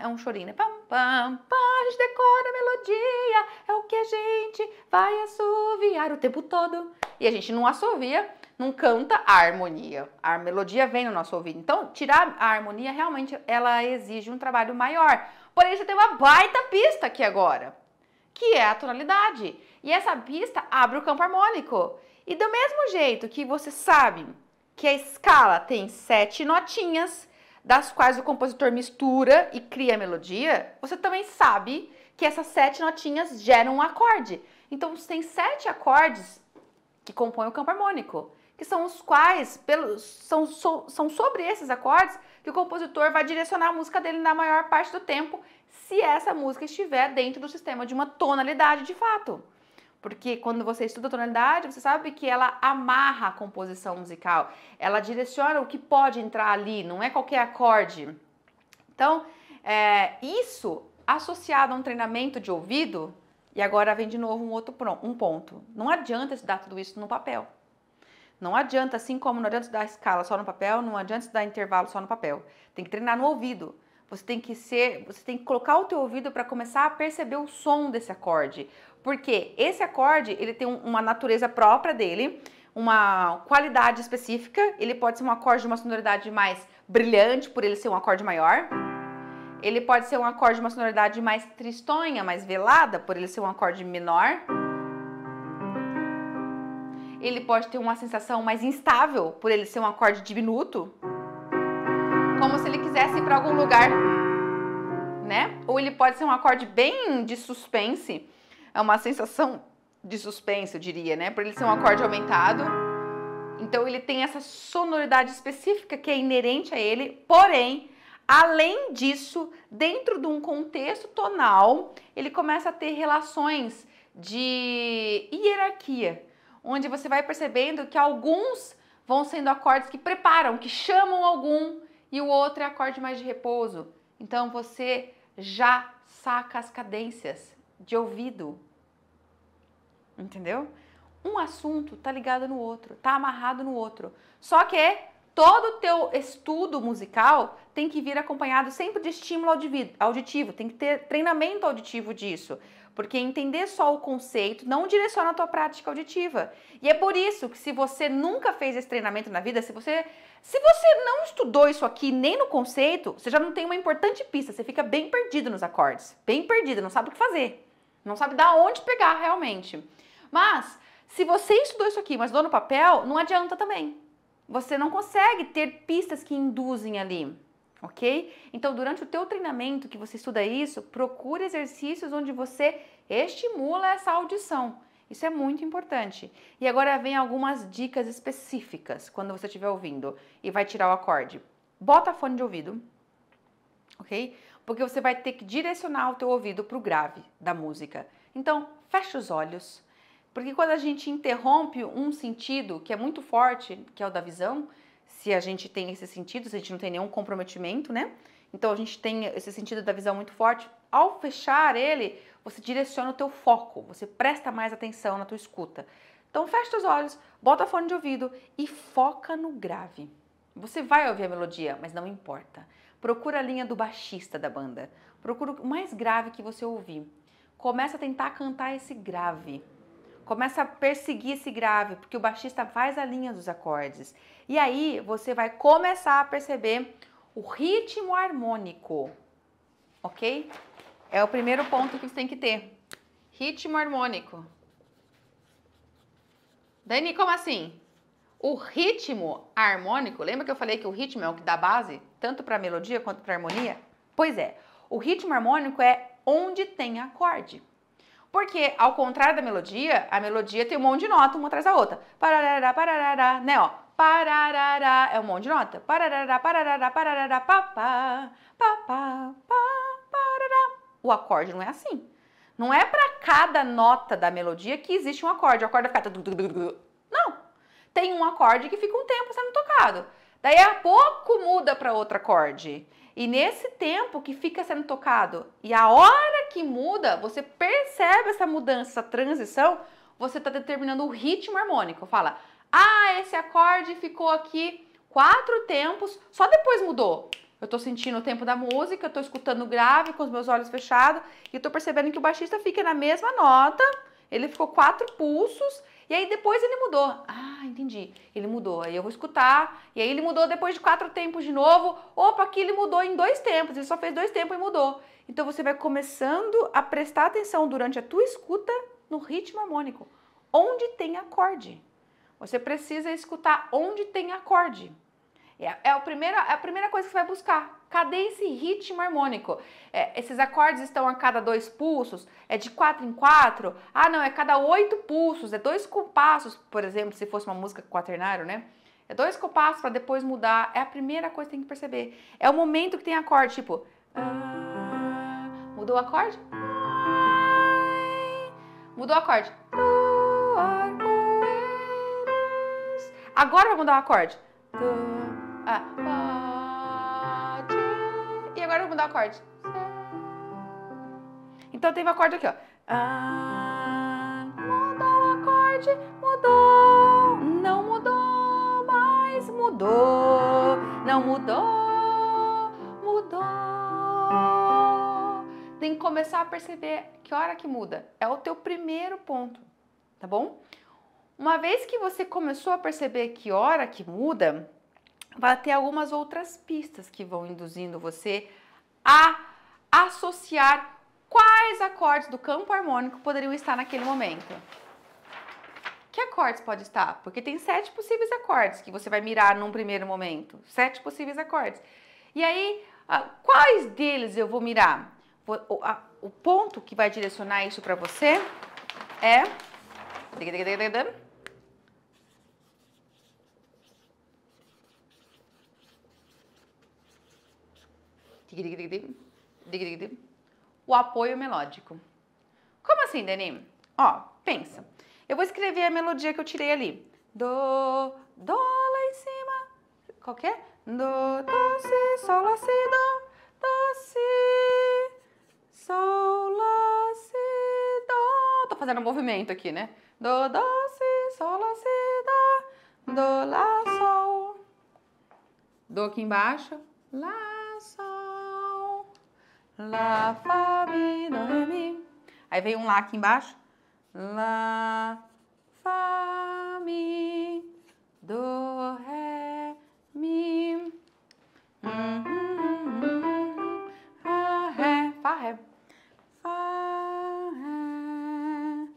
É um chorinho, né? A gente decora a melodia, é o que a gente vai assoviar o tempo todo e a gente não assovia, não canta a harmonia. A melodia vem no nosso ouvido. Então, tirar a harmonia realmente ela exige um trabalho maior. Porém, você tem uma baita pista aqui agora, que é a tonalidade. E essa pista abre o campo harmônico. E do mesmo jeito que você sabe que a escala tem sete notinhas, das quais o compositor mistura e cria a melodia, você também sabe que essas sete notinhas geram um acorde. Então, você tem sete acordes que compõem o campo harmônico, que são os quais, são, so, são sobre esses acordes que o compositor vai direcionar a música dele na maior parte do tempo, se essa música estiver dentro do sistema de uma tonalidade de fato. Porque quando você estuda a tonalidade, você sabe que ela amarra a composição musical, ela direciona o que pode entrar ali, não é qualquer acorde. Então, é, isso associado a um treinamento de ouvido, e agora vem de novo um outro um ponto. Não adianta estudar tudo isso no papel. Não adianta, assim como não adianta estudar escala só no papel, não adianta estudar intervalo só no papel. Tem que treinar no ouvido. Você tem que ser, você tem que colocar o teu ouvido para começar a perceber o som desse acorde, porque esse acorde ele tem uma natureza própria dele, uma qualidade específica. Ele pode ser um acorde de uma sonoridade mais brilhante por ele ser um acorde maior. Ele pode ser um acorde de uma sonoridade mais tristonha, mais velada, por ele ser um acorde menor. Ele pode ter uma sensação mais instável, por ele ser um acorde diminuto. Como se ele quisesse ir para algum lugar, né? Ou ele pode ser um acorde bem de suspense, é uma sensação de suspense, eu diria, né? Por ele ser um acorde aumentado. Então ele tem essa sonoridade específica que é inerente a ele, porém Além disso, dentro de um contexto tonal, ele começa a ter relações de hierarquia, onde você vai percebendo que alguns vão sendo acordes que preparam, que chamam algum, e o outro é acorde mais de repouso. Então você já saca as cadências de ouvido. Entendeu? Um assunto tá ligado no outro, tá amarrado no outro. Só que todo o teu estudo musical tem que vir acompanhado sempre de estímulo auditivo, tem que ter treinamento auditivo disso, porque entender só o conceito não direciona a tua prática auditiva. E é por isso que se você nunca fez esse treinamento na vida, se você se você não estudou isso aqui nem no conceito, você já não tem uma importante pista, você fica bem perdido nos acordes, bem perdido, não sabe o que fazer, não sabe da onde pegar realmente. Mas se você estudou isso aqui, mas não no papel, não adianta também. Você não consegue ter pistas que induzem ali ok? Então, durante o teu treinamento que você estuda isso, procure exercícios onde você estimula essa audição. Isso é muito importante. E agora vem algumas dicas específicas quando você estiver ouvindo e vai tirar o acorde. Bota fone de ouvido, ok? Porque você vai ter que direcionar o teu ouvido para o grave da música. Então, fecha os olhos, porque quando a gente interrompe um sentido que é muito forte, que é o da visão, se a gente tem esse sentido, se a gente não tem nenhum comprometimento, né? Então a gente tem esse sentido da visão muito forte. Ao fechar ele, você direciona o teu foco, você presta mais atenção na tua escuta. Então fecha os olhos, bota fone de ouvido e foca no grave. Você vai ouvir a melodia, mas não importa. Procura a linha do baixista da banda. Procura o mais grave que você ouvir. Começa a tentar cantar esse grave começa a perseguir esse grave, porque o baixista faz a linha dos acordes. E aí você vai começar a perceber o ritmo harmônico, ok? É o primeiro ponto que você tem que ter. Ritmo harmônico. Dani, como assim? O ritmo harmônico, lembra que eu falei que o ritmo é o que dá base, tanto para melodia quanto para harmonia? Pois é, o ritmo harmônico é onde tem acorde. Porque, ao contrário da melodia, a melodia tem um monte de nota uma atrás da outra. Pararará, pararará, né, ó. Pararará é um monte de nota. Pararará, pararará, pararará, papá, papá, parará. O acorde não é assim. Não é para cada nota da melodia que existe um acorde. O acorde ficar... Não. Tem um acorde que fica um tempo sendo tocado. Daí a pouco muda para outro acorde. E nesse tempo que fica sendo tocado e a hora que muda, você percebe essa mudança, essa transição, você está determinando o ritmo harmônico. Fala, ah, esse acorde ficou aqui quatro tempos, só depois mudou. Eu estou sentindo o tempo da música, estou escutando grave com os meus olhos fechados e estou percebendo que o baixista fica na mesma nota, ele ficou quatro pulsos e aí depois ele mudou. Ah, entendi. Ele mudou. Aí eu vou escutar. E aí ele mudou depois de quatro tempos de novo. Opa, aqui ele mudou em dois tempos. Ele só fez dois tempos e mudou. Então você vai começando a prestar atenção durante a tua escuta no ritmo harmônico. Onde tem acorde. Você precisa escutar onde tem acorde. É a é primeira, é a primeira coisa que você vai buscar cadência e ritmo harmônico. É, esses acordes estão a cada dois pulsos, é de quatro em quatro, ah não, é cada oito pulsos, é dois compassos, por exemplo, se fosse uma música quaternário, né? É dois compassos para depois mudar. É a primeira coisa que tem que perceber. É o momento que tem acorde, tipo. Ah, mudou o acorde? Mudou o acorde. Agora vai mudar o acorde. Ah, agora eu vou mudar o acorde. Então teve o um acorde aqui, ó. Ah, mudou o acorde, mudou. Não mudou, mas mudou. Não mudou, mudou. Tem que começar a perceber que hora que muda. É o teu primeiro ponto, tá bom? Uma vez que você começou a perceber que hora que muda, vai ter algumas outras pistas que vão induzindo você a associar quais acordes do campo harmônico poderiam estar naquele momento. Que acordes pode estar? Porque tem sete possíveis acordes que você vai mirar num primeiro momento. Sete possíveis acordes. E aí, ah, quais deles eu vou mirar? O ponto que vai direcionar isso para você é o apoio melódico. Como assim, Denim? Ó, pensa. Eu vou escrever a melodia que eu tirei ali. Do, dó lá em cima. Qual que é? Do, dó, si, sol, lá, si, dó. Dó, si, sol, lá, si, dó. Tô fazendo um movimento aqui, né? Do, dó, si, sol, lá, si, dó. Do, lá, sol. Do aqui embaixo. Lá. Lá, Fá, Mi, Dó, Ré, Mi. Aí veio um Lá aqui embaixo. Lá, Fá, Mi, Dó, Ré, Mi. Hum, hum, hum, Fá, Ré, Fá, Ré. Fá, Ré.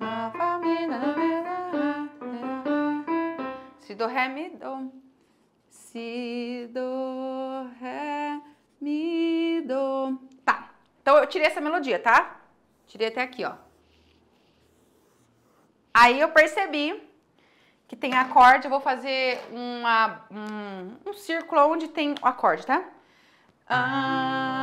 Lá, Fá, Mi, Dó, Ré, Si, Dó, Ré, Mi, Dó. Si, Dó, Ré. Tá. Então eu tirei essa melodia, tá? Tirei até aqui, ó. Aí eu percebi que tem acorde, eu vou fazer uma, um, um círculo onde tem o acorde, tá? Ah.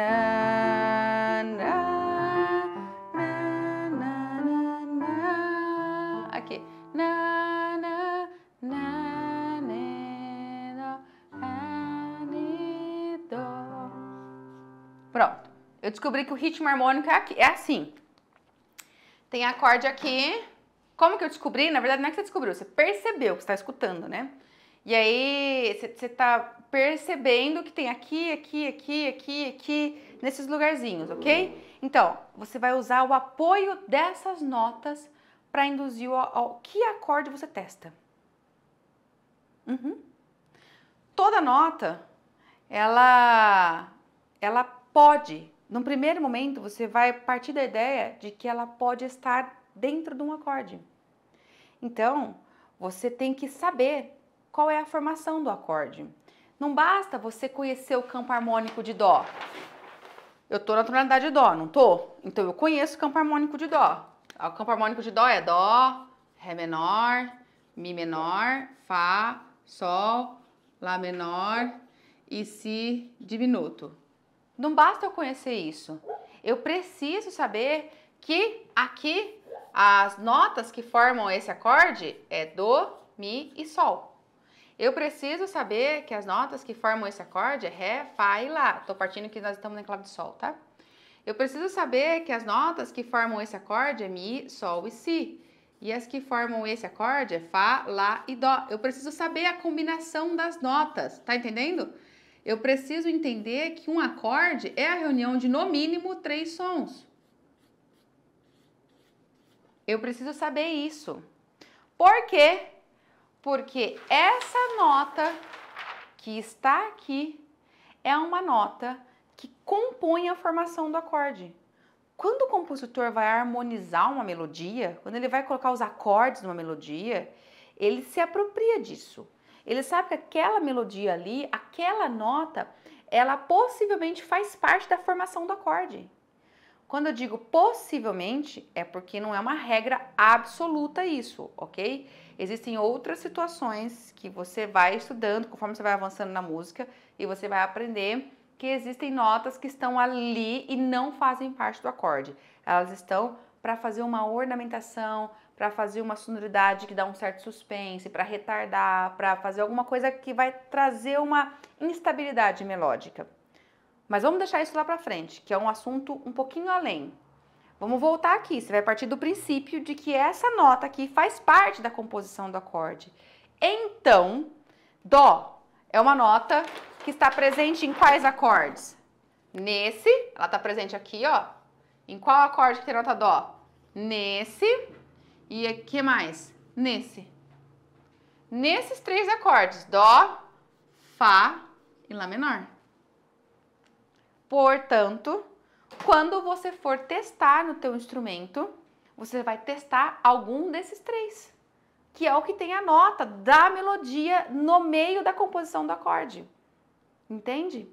na, na, na, na, na, na. Aqui. Na, na, na, ne, do, na, ne, do. Pronto. Eu descobri que o ritmo harmônico é, aqui, é assim. Tem acorde aqui. Como que eu descobri? Na verdade, não é que você descobriu, você percebeu que você está escutando, né? E aí você está percebendo que tem aqui, aqui, aqui, aqui, aqui, nesses lugarzinhos, ok? Então, você vai usar o apoio dessas notas para induzir ao, que acorde você testa. Uhum. Toda nota, ela, ela pode, num primeiro momento, você vai partir da ideia de que ela pode estar dentro de um acorde. Então, você tem que saber qual é a formação do acorde. Não basta você conhecer o campo harmônico de Dó. Eu tô na tonalidade de Dó, não tô? Então eu conheço o campo harmônico de Dó. Ah, o campo harmônico de Dó é Dó, Ré menor, Mi menor, Fá, Sol, Lá menor e Si diminuto. Não basta eu conhecer isso. Eu preciso saber que aqui as notas que formam esse acorde é dó, Mi e Sol. Eu preciso saber que as notas que formam esse acorde é Ré, Fá e Lá. Tô partindo que nós estamos na clave de Sol, tá? Eu preciso saber que as notas que formam esse acorde é Mi, Sol e Si. E as que formam esse acorde é Fá, Lá e Dó. Eu preciso saber a combinação das notas, tá entendendo? Eu preciso entender que um acorde é a reunião de no mínimo três sons. Eu preciso saber isso. Por quê? Porque essa nota que está aqui é uma nota que compõe a formação do acorde. Quando o compositor vai harmonizar uma melodia, quando ele vai colocar os acordes numa melodia, ele se apropria disso. Ele sabe que aquela melodia ali, aquela nota, ela possivelmente faz parte da formação do acorde. Quando eu digo possivelmente, é porque não é uma regra absoluta isso, ok? Existem outras situações que você vai estudando, conforme você vai avançando na música, e você vai aprender que existem notas que estão ali e não fazem parte do acorde. Elas estão para fazer uma ornamentação, para fazer uma sonoridade que dá um certo suspense, para retardar, para fazer alguma coisa que vai trazer uma instabilidade melódica. Mas vamos deixar isso lá para frente, que é um assunto um pouquinho além. Vamos voltar aqui. Você vai partir do princípio de que essa nota aqui faz parte da composição do acorde. Então, Dó é uma nota que está presente em quais acordes? Nesse, ela está presente aqui, ó. Em qual acorde que tem nota Dó? Nesse. E aqui mais? Nesse. Nesses três acordes, Dó, Fá e Lá menor. Portanto, quando você for testar no teu instrumento, você vai testar algum desses três, que é o que tem a nota da melodia no meio da composição do acorde. Entende?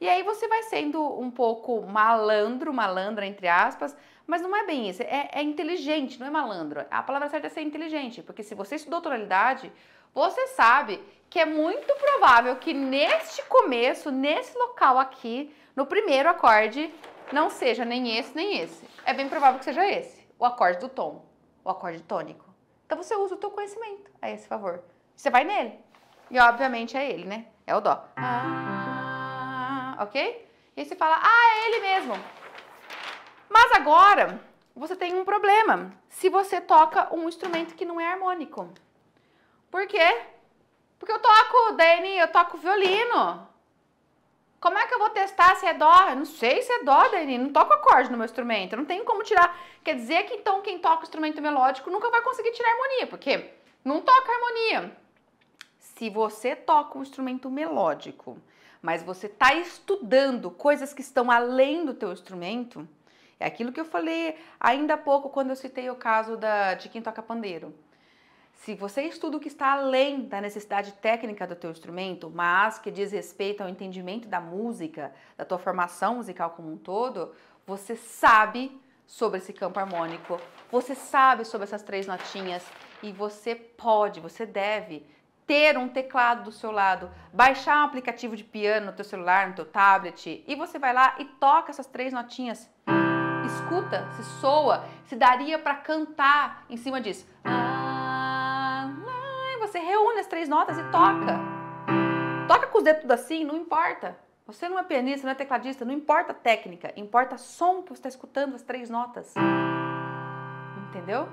E aí você vai sendo um pouco malandro, malandra entre aspas, mas não é bem isso, é, é inteligente, não é malandro. A palavra certa é ser inteligente, porque se você estudou tonalidade, você sabe que é muito provável que neste começo, nesse local aqui, no primeiro acorde, não seja nem esse nem esse. É bem provável que seja esse, o acorde do tom, o acorde tônico. Então você usa o teu conhecimento a esse favor. Você vai nele. E obviamente é ele, né? É o dó. Ah, ok? E aí você fala, ah, é ele mesmo. Mas agora você tem um problema se você toca um instrumento que não é harmônico. Por quê? Porque eu toco, Dani, eu toco violino. Como é que eu vou testar se é dó? Eu não sei se é dó, Dani. Não toco acorde no meu instrumento. Eu não tenho como tirar. Quer dizer que então quem toca instrumento melódico nunca vai conseguir tirar harmonia, porque não toca harmonia. Se você toca um instrumento melódico, mas você está estudando coisas que estão além do teu instrumento, é aquilo que eu falei ainda há pouco quando eu citei o caso da, de quem toca pandeiro. Se você estuda o que está além da necessidade técnica do teu instrumento, mas que diz respeito ao entendimento da música, da tua formação musical como um todo, você sabe sobre esse campo harmônico, você sabe sobre essas três notinhas e você pode, você deve ter um teclado do seu lado, baixar um aplicativo de piano no teu celular, no teu tablet e você vai lá e toca essas três notinhas. Escuta, se soa, se daria para cantar em cima disso. Ah, você reúne as três notas e toca. Toca com os dedos tudo assim, não importa. Você não é pianista, não é tecladista, não importa a técnica, importa o som que você está escutando as três notas. Entendeu?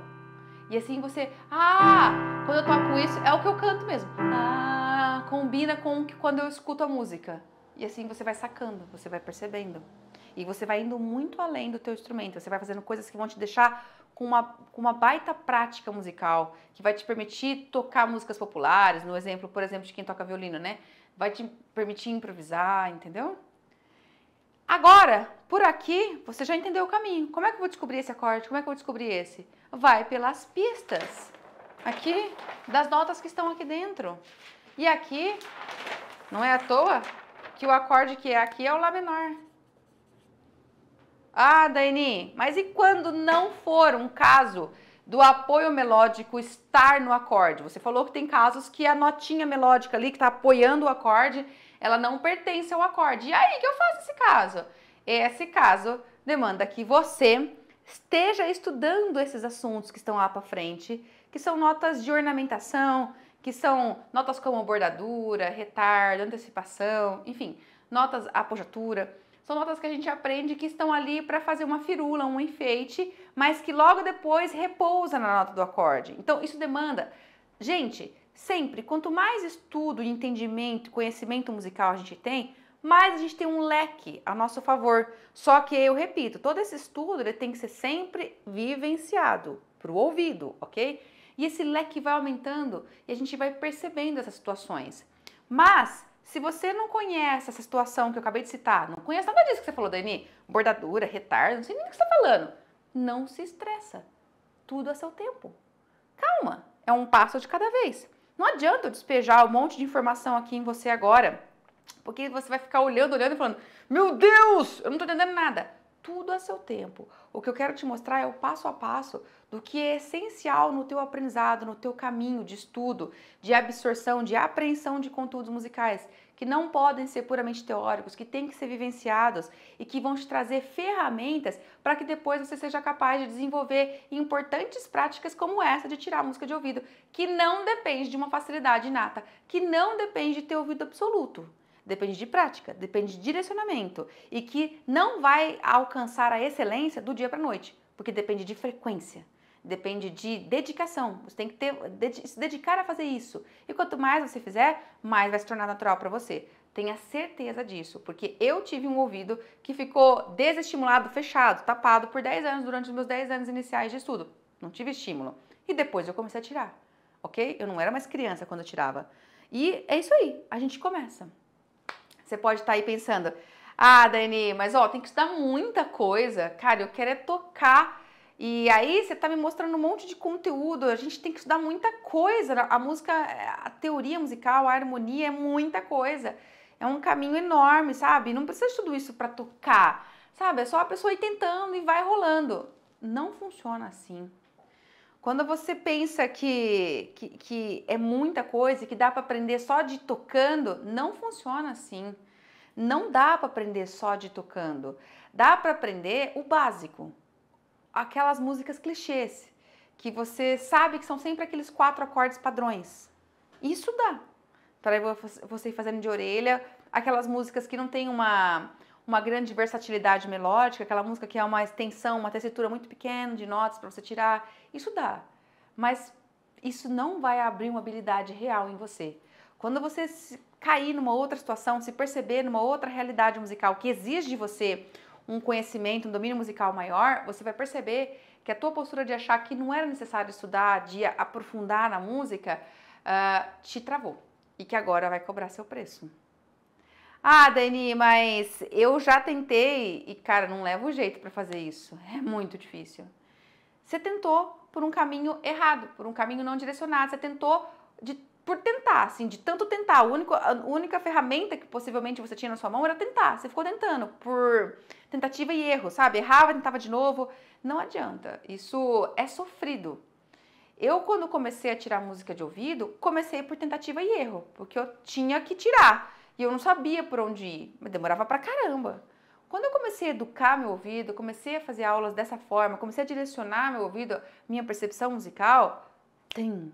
E assim você, ah, quando eu toco isso, é o que eu canto mesmo. Ah, combina com que quando eu escuto a música. E assim você vai sacando, você vai percebendo. E você vai indo muito além do teu instrumento, você vai fazendo coisas que vão te deixar com uma, com uma baita prática musical, que vai te permitir tocar músicas populares, no exemplo, por exemplo, de quem toca violino, né? Vai te permitir improvisar, entendeu? Agora, por aqui, você já entendeu o caminho. Como é que eu vou descobrir esse acorde? Como é que eu vou descobrir esse? Vai pelas pistas, aqui, das notas que estão aqui dentro. E aqui, não é à toa que o acorde que é aqui é o Lá menor. Ah, Daini, mas e quando não for um caso do apoio melódico estar no acorde? Você falou que tem casos que a notinha melódica ali que está apoiando o acorde, ela não pertence ao acorde. E aí, que eu faço esse caso? Esse caso demanda que você esteja estudando esses assuntos que estão lá para frente, que são notas de ornamentação, que são notas como bordadura, retardo, antecipação, enfim, notas apojatura. São notas que a gente aprende que estão ali para fazer uma firula, um enfeite, mas que logo depois repousa na nota do acorde. Então isso demanda, gente, sempre quanto mais estudo, entendimento, conhecimento musical a gente tem, mais a gente tem um leque a nosso favor. Só que eu repito, todo esse estudo ele tem que ser sempre vivenciado para o ouvido, ok? E esse leque vai aumentando e a gente vai percebendo essas situações. Mas se você não conhece essa situação que eu acabei de citar, não conhece nada disso que você falou, Dani, bordadura, retardo, não sei nem o que você está falando, não se estressa. Tudo a seu tempo. Calma, é um passo de cada vez. Não adianta eu despejar um monte de informação aqui em você agora, porque você vai ficar olhando, olhando e falando: Meu Deus, eu não estou entendendo nada. Tudo a seu tempo. O que eu quero te mostrar é o passo a passo do que é essencial no teu aprendizado, no teu caminho de estudo, de absorção, de apreensão de conteúdos musicais, que não podem ser puramente teóricos, que têm que ser vivenciados e que vão te trazer ferramentas para que depois você seja capaz de desenvolver importantes práticas como essa de tirar a música de ouvido, que não depende de uma facilidade inata, que não depende de ter ouvido absoluto depende de prática, depende de direcionamento e que não vai alcançar a excelência do dia para noite, porque depende de frequência depende de dedicação. Você tem que ter, se dedicar a fazer isso. E quanto mais você fizer, mais vai se tornar natural para você. Tenha certeza disso, porque eu tive um ouvido que ficou desestimulado, fechado, tapado por 10 anos durante os meus 10 anos iniciais de estudo. Não tive estímulo. E depois eu comecei a tirar, ok? Eu não era mais criança quando eu tirava. E é isso aí, a gente começa. Você pode estar tá aí pensando, ah, Dani, mas ó, tem que estudar muita coisa. Cara, eu quero é tocar e aí você tá me mostrando um monte de conteúdo, a gente tem que estudar muita coisa. A música, a teoria musical, a harmonia é muita coisa. É um caminho enorme, sabe? Não precisa de tudo isso para tocar, sabe? É só a pessoa ir tentando e vai rolando. Não funciona assim. Quando você pensa que, que, que é muita coisa, que dá para aprender só de tocando, não funciona assim. Não dá para aprender só de tocando. Dá para aprender o básico, aquelas músicas clichês, que você sabe que são sempre aqueles quatro acordes padrões. Isso dá para você ir fazendo de orelha, aquelas músicas que não tem uma, uma grande versatilidade melódica, aquela música que é uma extensão, uma tessitura muito pequena de notas para você tirar, isso dá. Mas isso não vai abrir uma habilidade real em você. Quando você cair numa outra situação, se perceber numa outra realidade musical que exige de você um conhecimento, um domínio musical maior, você vai perceber que a tua postura de achar que não era necessário estudar, de aprofundar na música, uh, te travou e que agora vai cobrar seu preço. Ah, Dani, mas eu já tentei e, cara, não levo jeito para fazer isso. É muito difícil. Você tentou por um caminho errado, por um caminho não direcionado. Você tentou de por tentar, assim, de tanto tentar. A única, a única ferramenta que possivelmente você tinha na sua mão era tentar. Você ficou tentando por tentativa e erro, sabe? Errava, tentava de novo. Não adianta. Isso é sofrido. Eu, quando comecei a tirar música de ouvido, comecei por tentativa e erro, porque eu tinha que tirar e eu não sabia por onde ir, mas demorava pra caramba. Quando eu comecei a educar meu ouvido, comecei a fazer aulas dessa forma, comecei a direcionar meu ouvido, minha percepção musical, tem,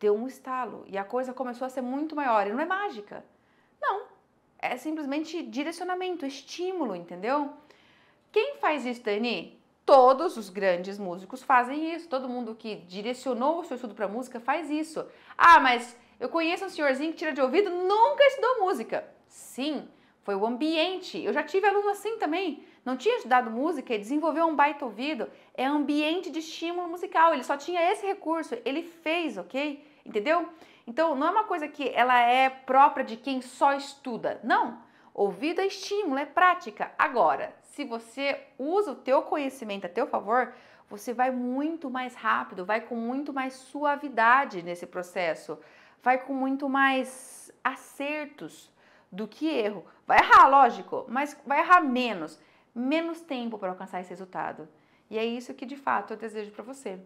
deu um estalo e a coisa começou a ser muito maior. E não é mágica. Não. É simplesmente direcionamento, estímulo, entendeu? Quem faz isso, Dani? Todos os grandes músicos fazem isso. Todo mundo que direcionou o seu estudo para música faz isso. Ah, mas eu conheço um senhorzinho que tira de ouvido, nunca estudou música. Sim, foi o ambiente. Eu já tive aluno assim também. Não tinha estudado música e desenvolveu um baita ouvido. É ambiente de estímulo musical. Ele só tinha esse recurso. Ele fez, ok? entendeu? Então não é uma coisa que ela é própria de quem só estuda, não. Ouvido é estímulo, é prática. Agora, se você usa o teu conhecimento a teu favor, você vai muito mais rápido, vai com muito mais suavidade nesse processo, vai com muito mais acertos do que erro. Vai errar, lógico, mas vai errar menos, menos tempo para alcançar esse resultado. E é isso que de fato eu desejo para você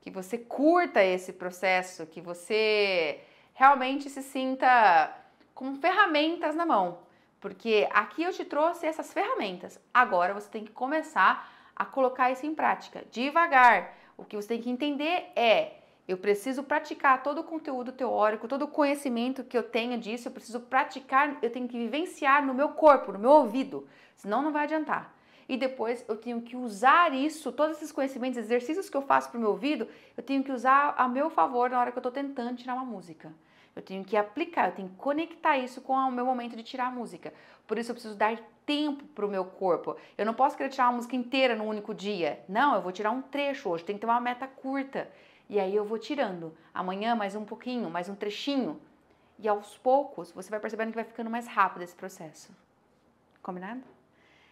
que você curta esse processo, que você realmente se sinta com ferramentas na mão. Porque aqui eu te trouxe essas ferramentas. Agora você tem que começar a colocar isso em prática, devagar. O que você tem que entender é: eu preciso praticar todo o conteúdo teórico, todo o conhecimento que eu tenho disso, eu preciso praticar, eu tenho que vivenciar no meu corpo, no meu ouvido. Senão não vai adiantar e depois eu tenho que usar isso, todos esses conhecimentos, exercícios que eu faço para o meu ouvido, eu tenho que usar a meu favor na hora que eu estou tentando tirar uma música. Eu tenho que aplicar, eu tenho que conectar isso com o meu momento de tirar a música. Por isso eu preciso dar tempo para o meu corpo. Eu não posso querer tirar uma música inteira num único dia. Não, eu vou tirar um trecho hoje, tem que ter uma meta curta. E aí eu vou tirando. Amanhã mais um pouquinho, mais um trechinho. E aos poucos você vai percebendo que vai ficando mais rápido esse processo. Combinado?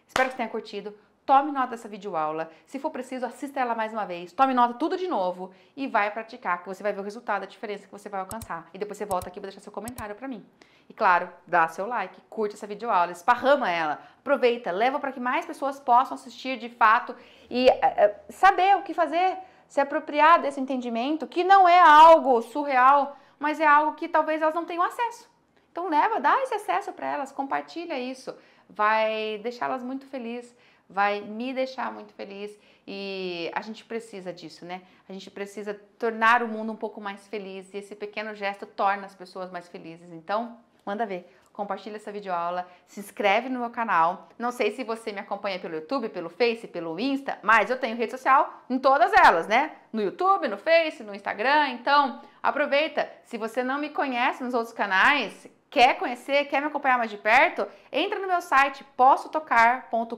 Espero que tenha curtido. Tome nota dessa videoaula. Se for preciso, assista ela mais uma vez. Tome nota tudo de novo e vai praticar, que você vai ver o resultado, a diferença que você vai alcançar. E depois você volta aqui para deixar seu comentário para mim. E claro, dá seu like, curte essa videoaula, esparrama ela, aproveita, leva para que mais pessoas possam assistir de fato e é, saber o que fazer, se apropriar desse entendimento, que não é algo surreal, mas é algo que talvez elas não tenham acesso. Então leva, dá esse acesso para elas, compartilha isso vai deixá-las muito felizes, vai me deixar muito feliz e a gente precisa disso, né? A gente precisa tornar o mundo um pouco mais feliz e esse pequeno gesto torna as pessoas mais felizes. Então, manda ver compartilha essa videoaula, se inscreve no meu canal. Não sei se você me acompanha pelo YouTube, pelo Face, pelo Insta, mas eu tenho rede social em todas elas, né? No YouTube, no Face, no Instagram. Então, aproveita. Se você não me conhece nos outros canais, Quer conhecer? Quer me acompanhar mais de perto? Entra no meu site possotocar.com.br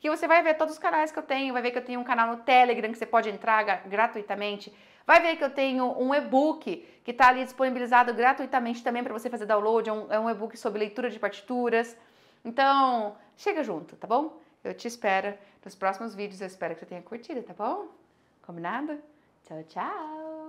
que você vai ver todos os canais que eu tenho. Vai ver que eu tenho um canal no Telegram que você pode entrar gratuitamente. Vai ver que eu tenho um e-book que está ali disponibilizado gratuitamente também para você fazer download. É um, é um e-book sobre leitura de partituras. Então, chega junto, tá bom? Eu te espero nos próximos vídeos. Eu espero que você tenha curtido, tá bom? Combinado? Tchau, tchau!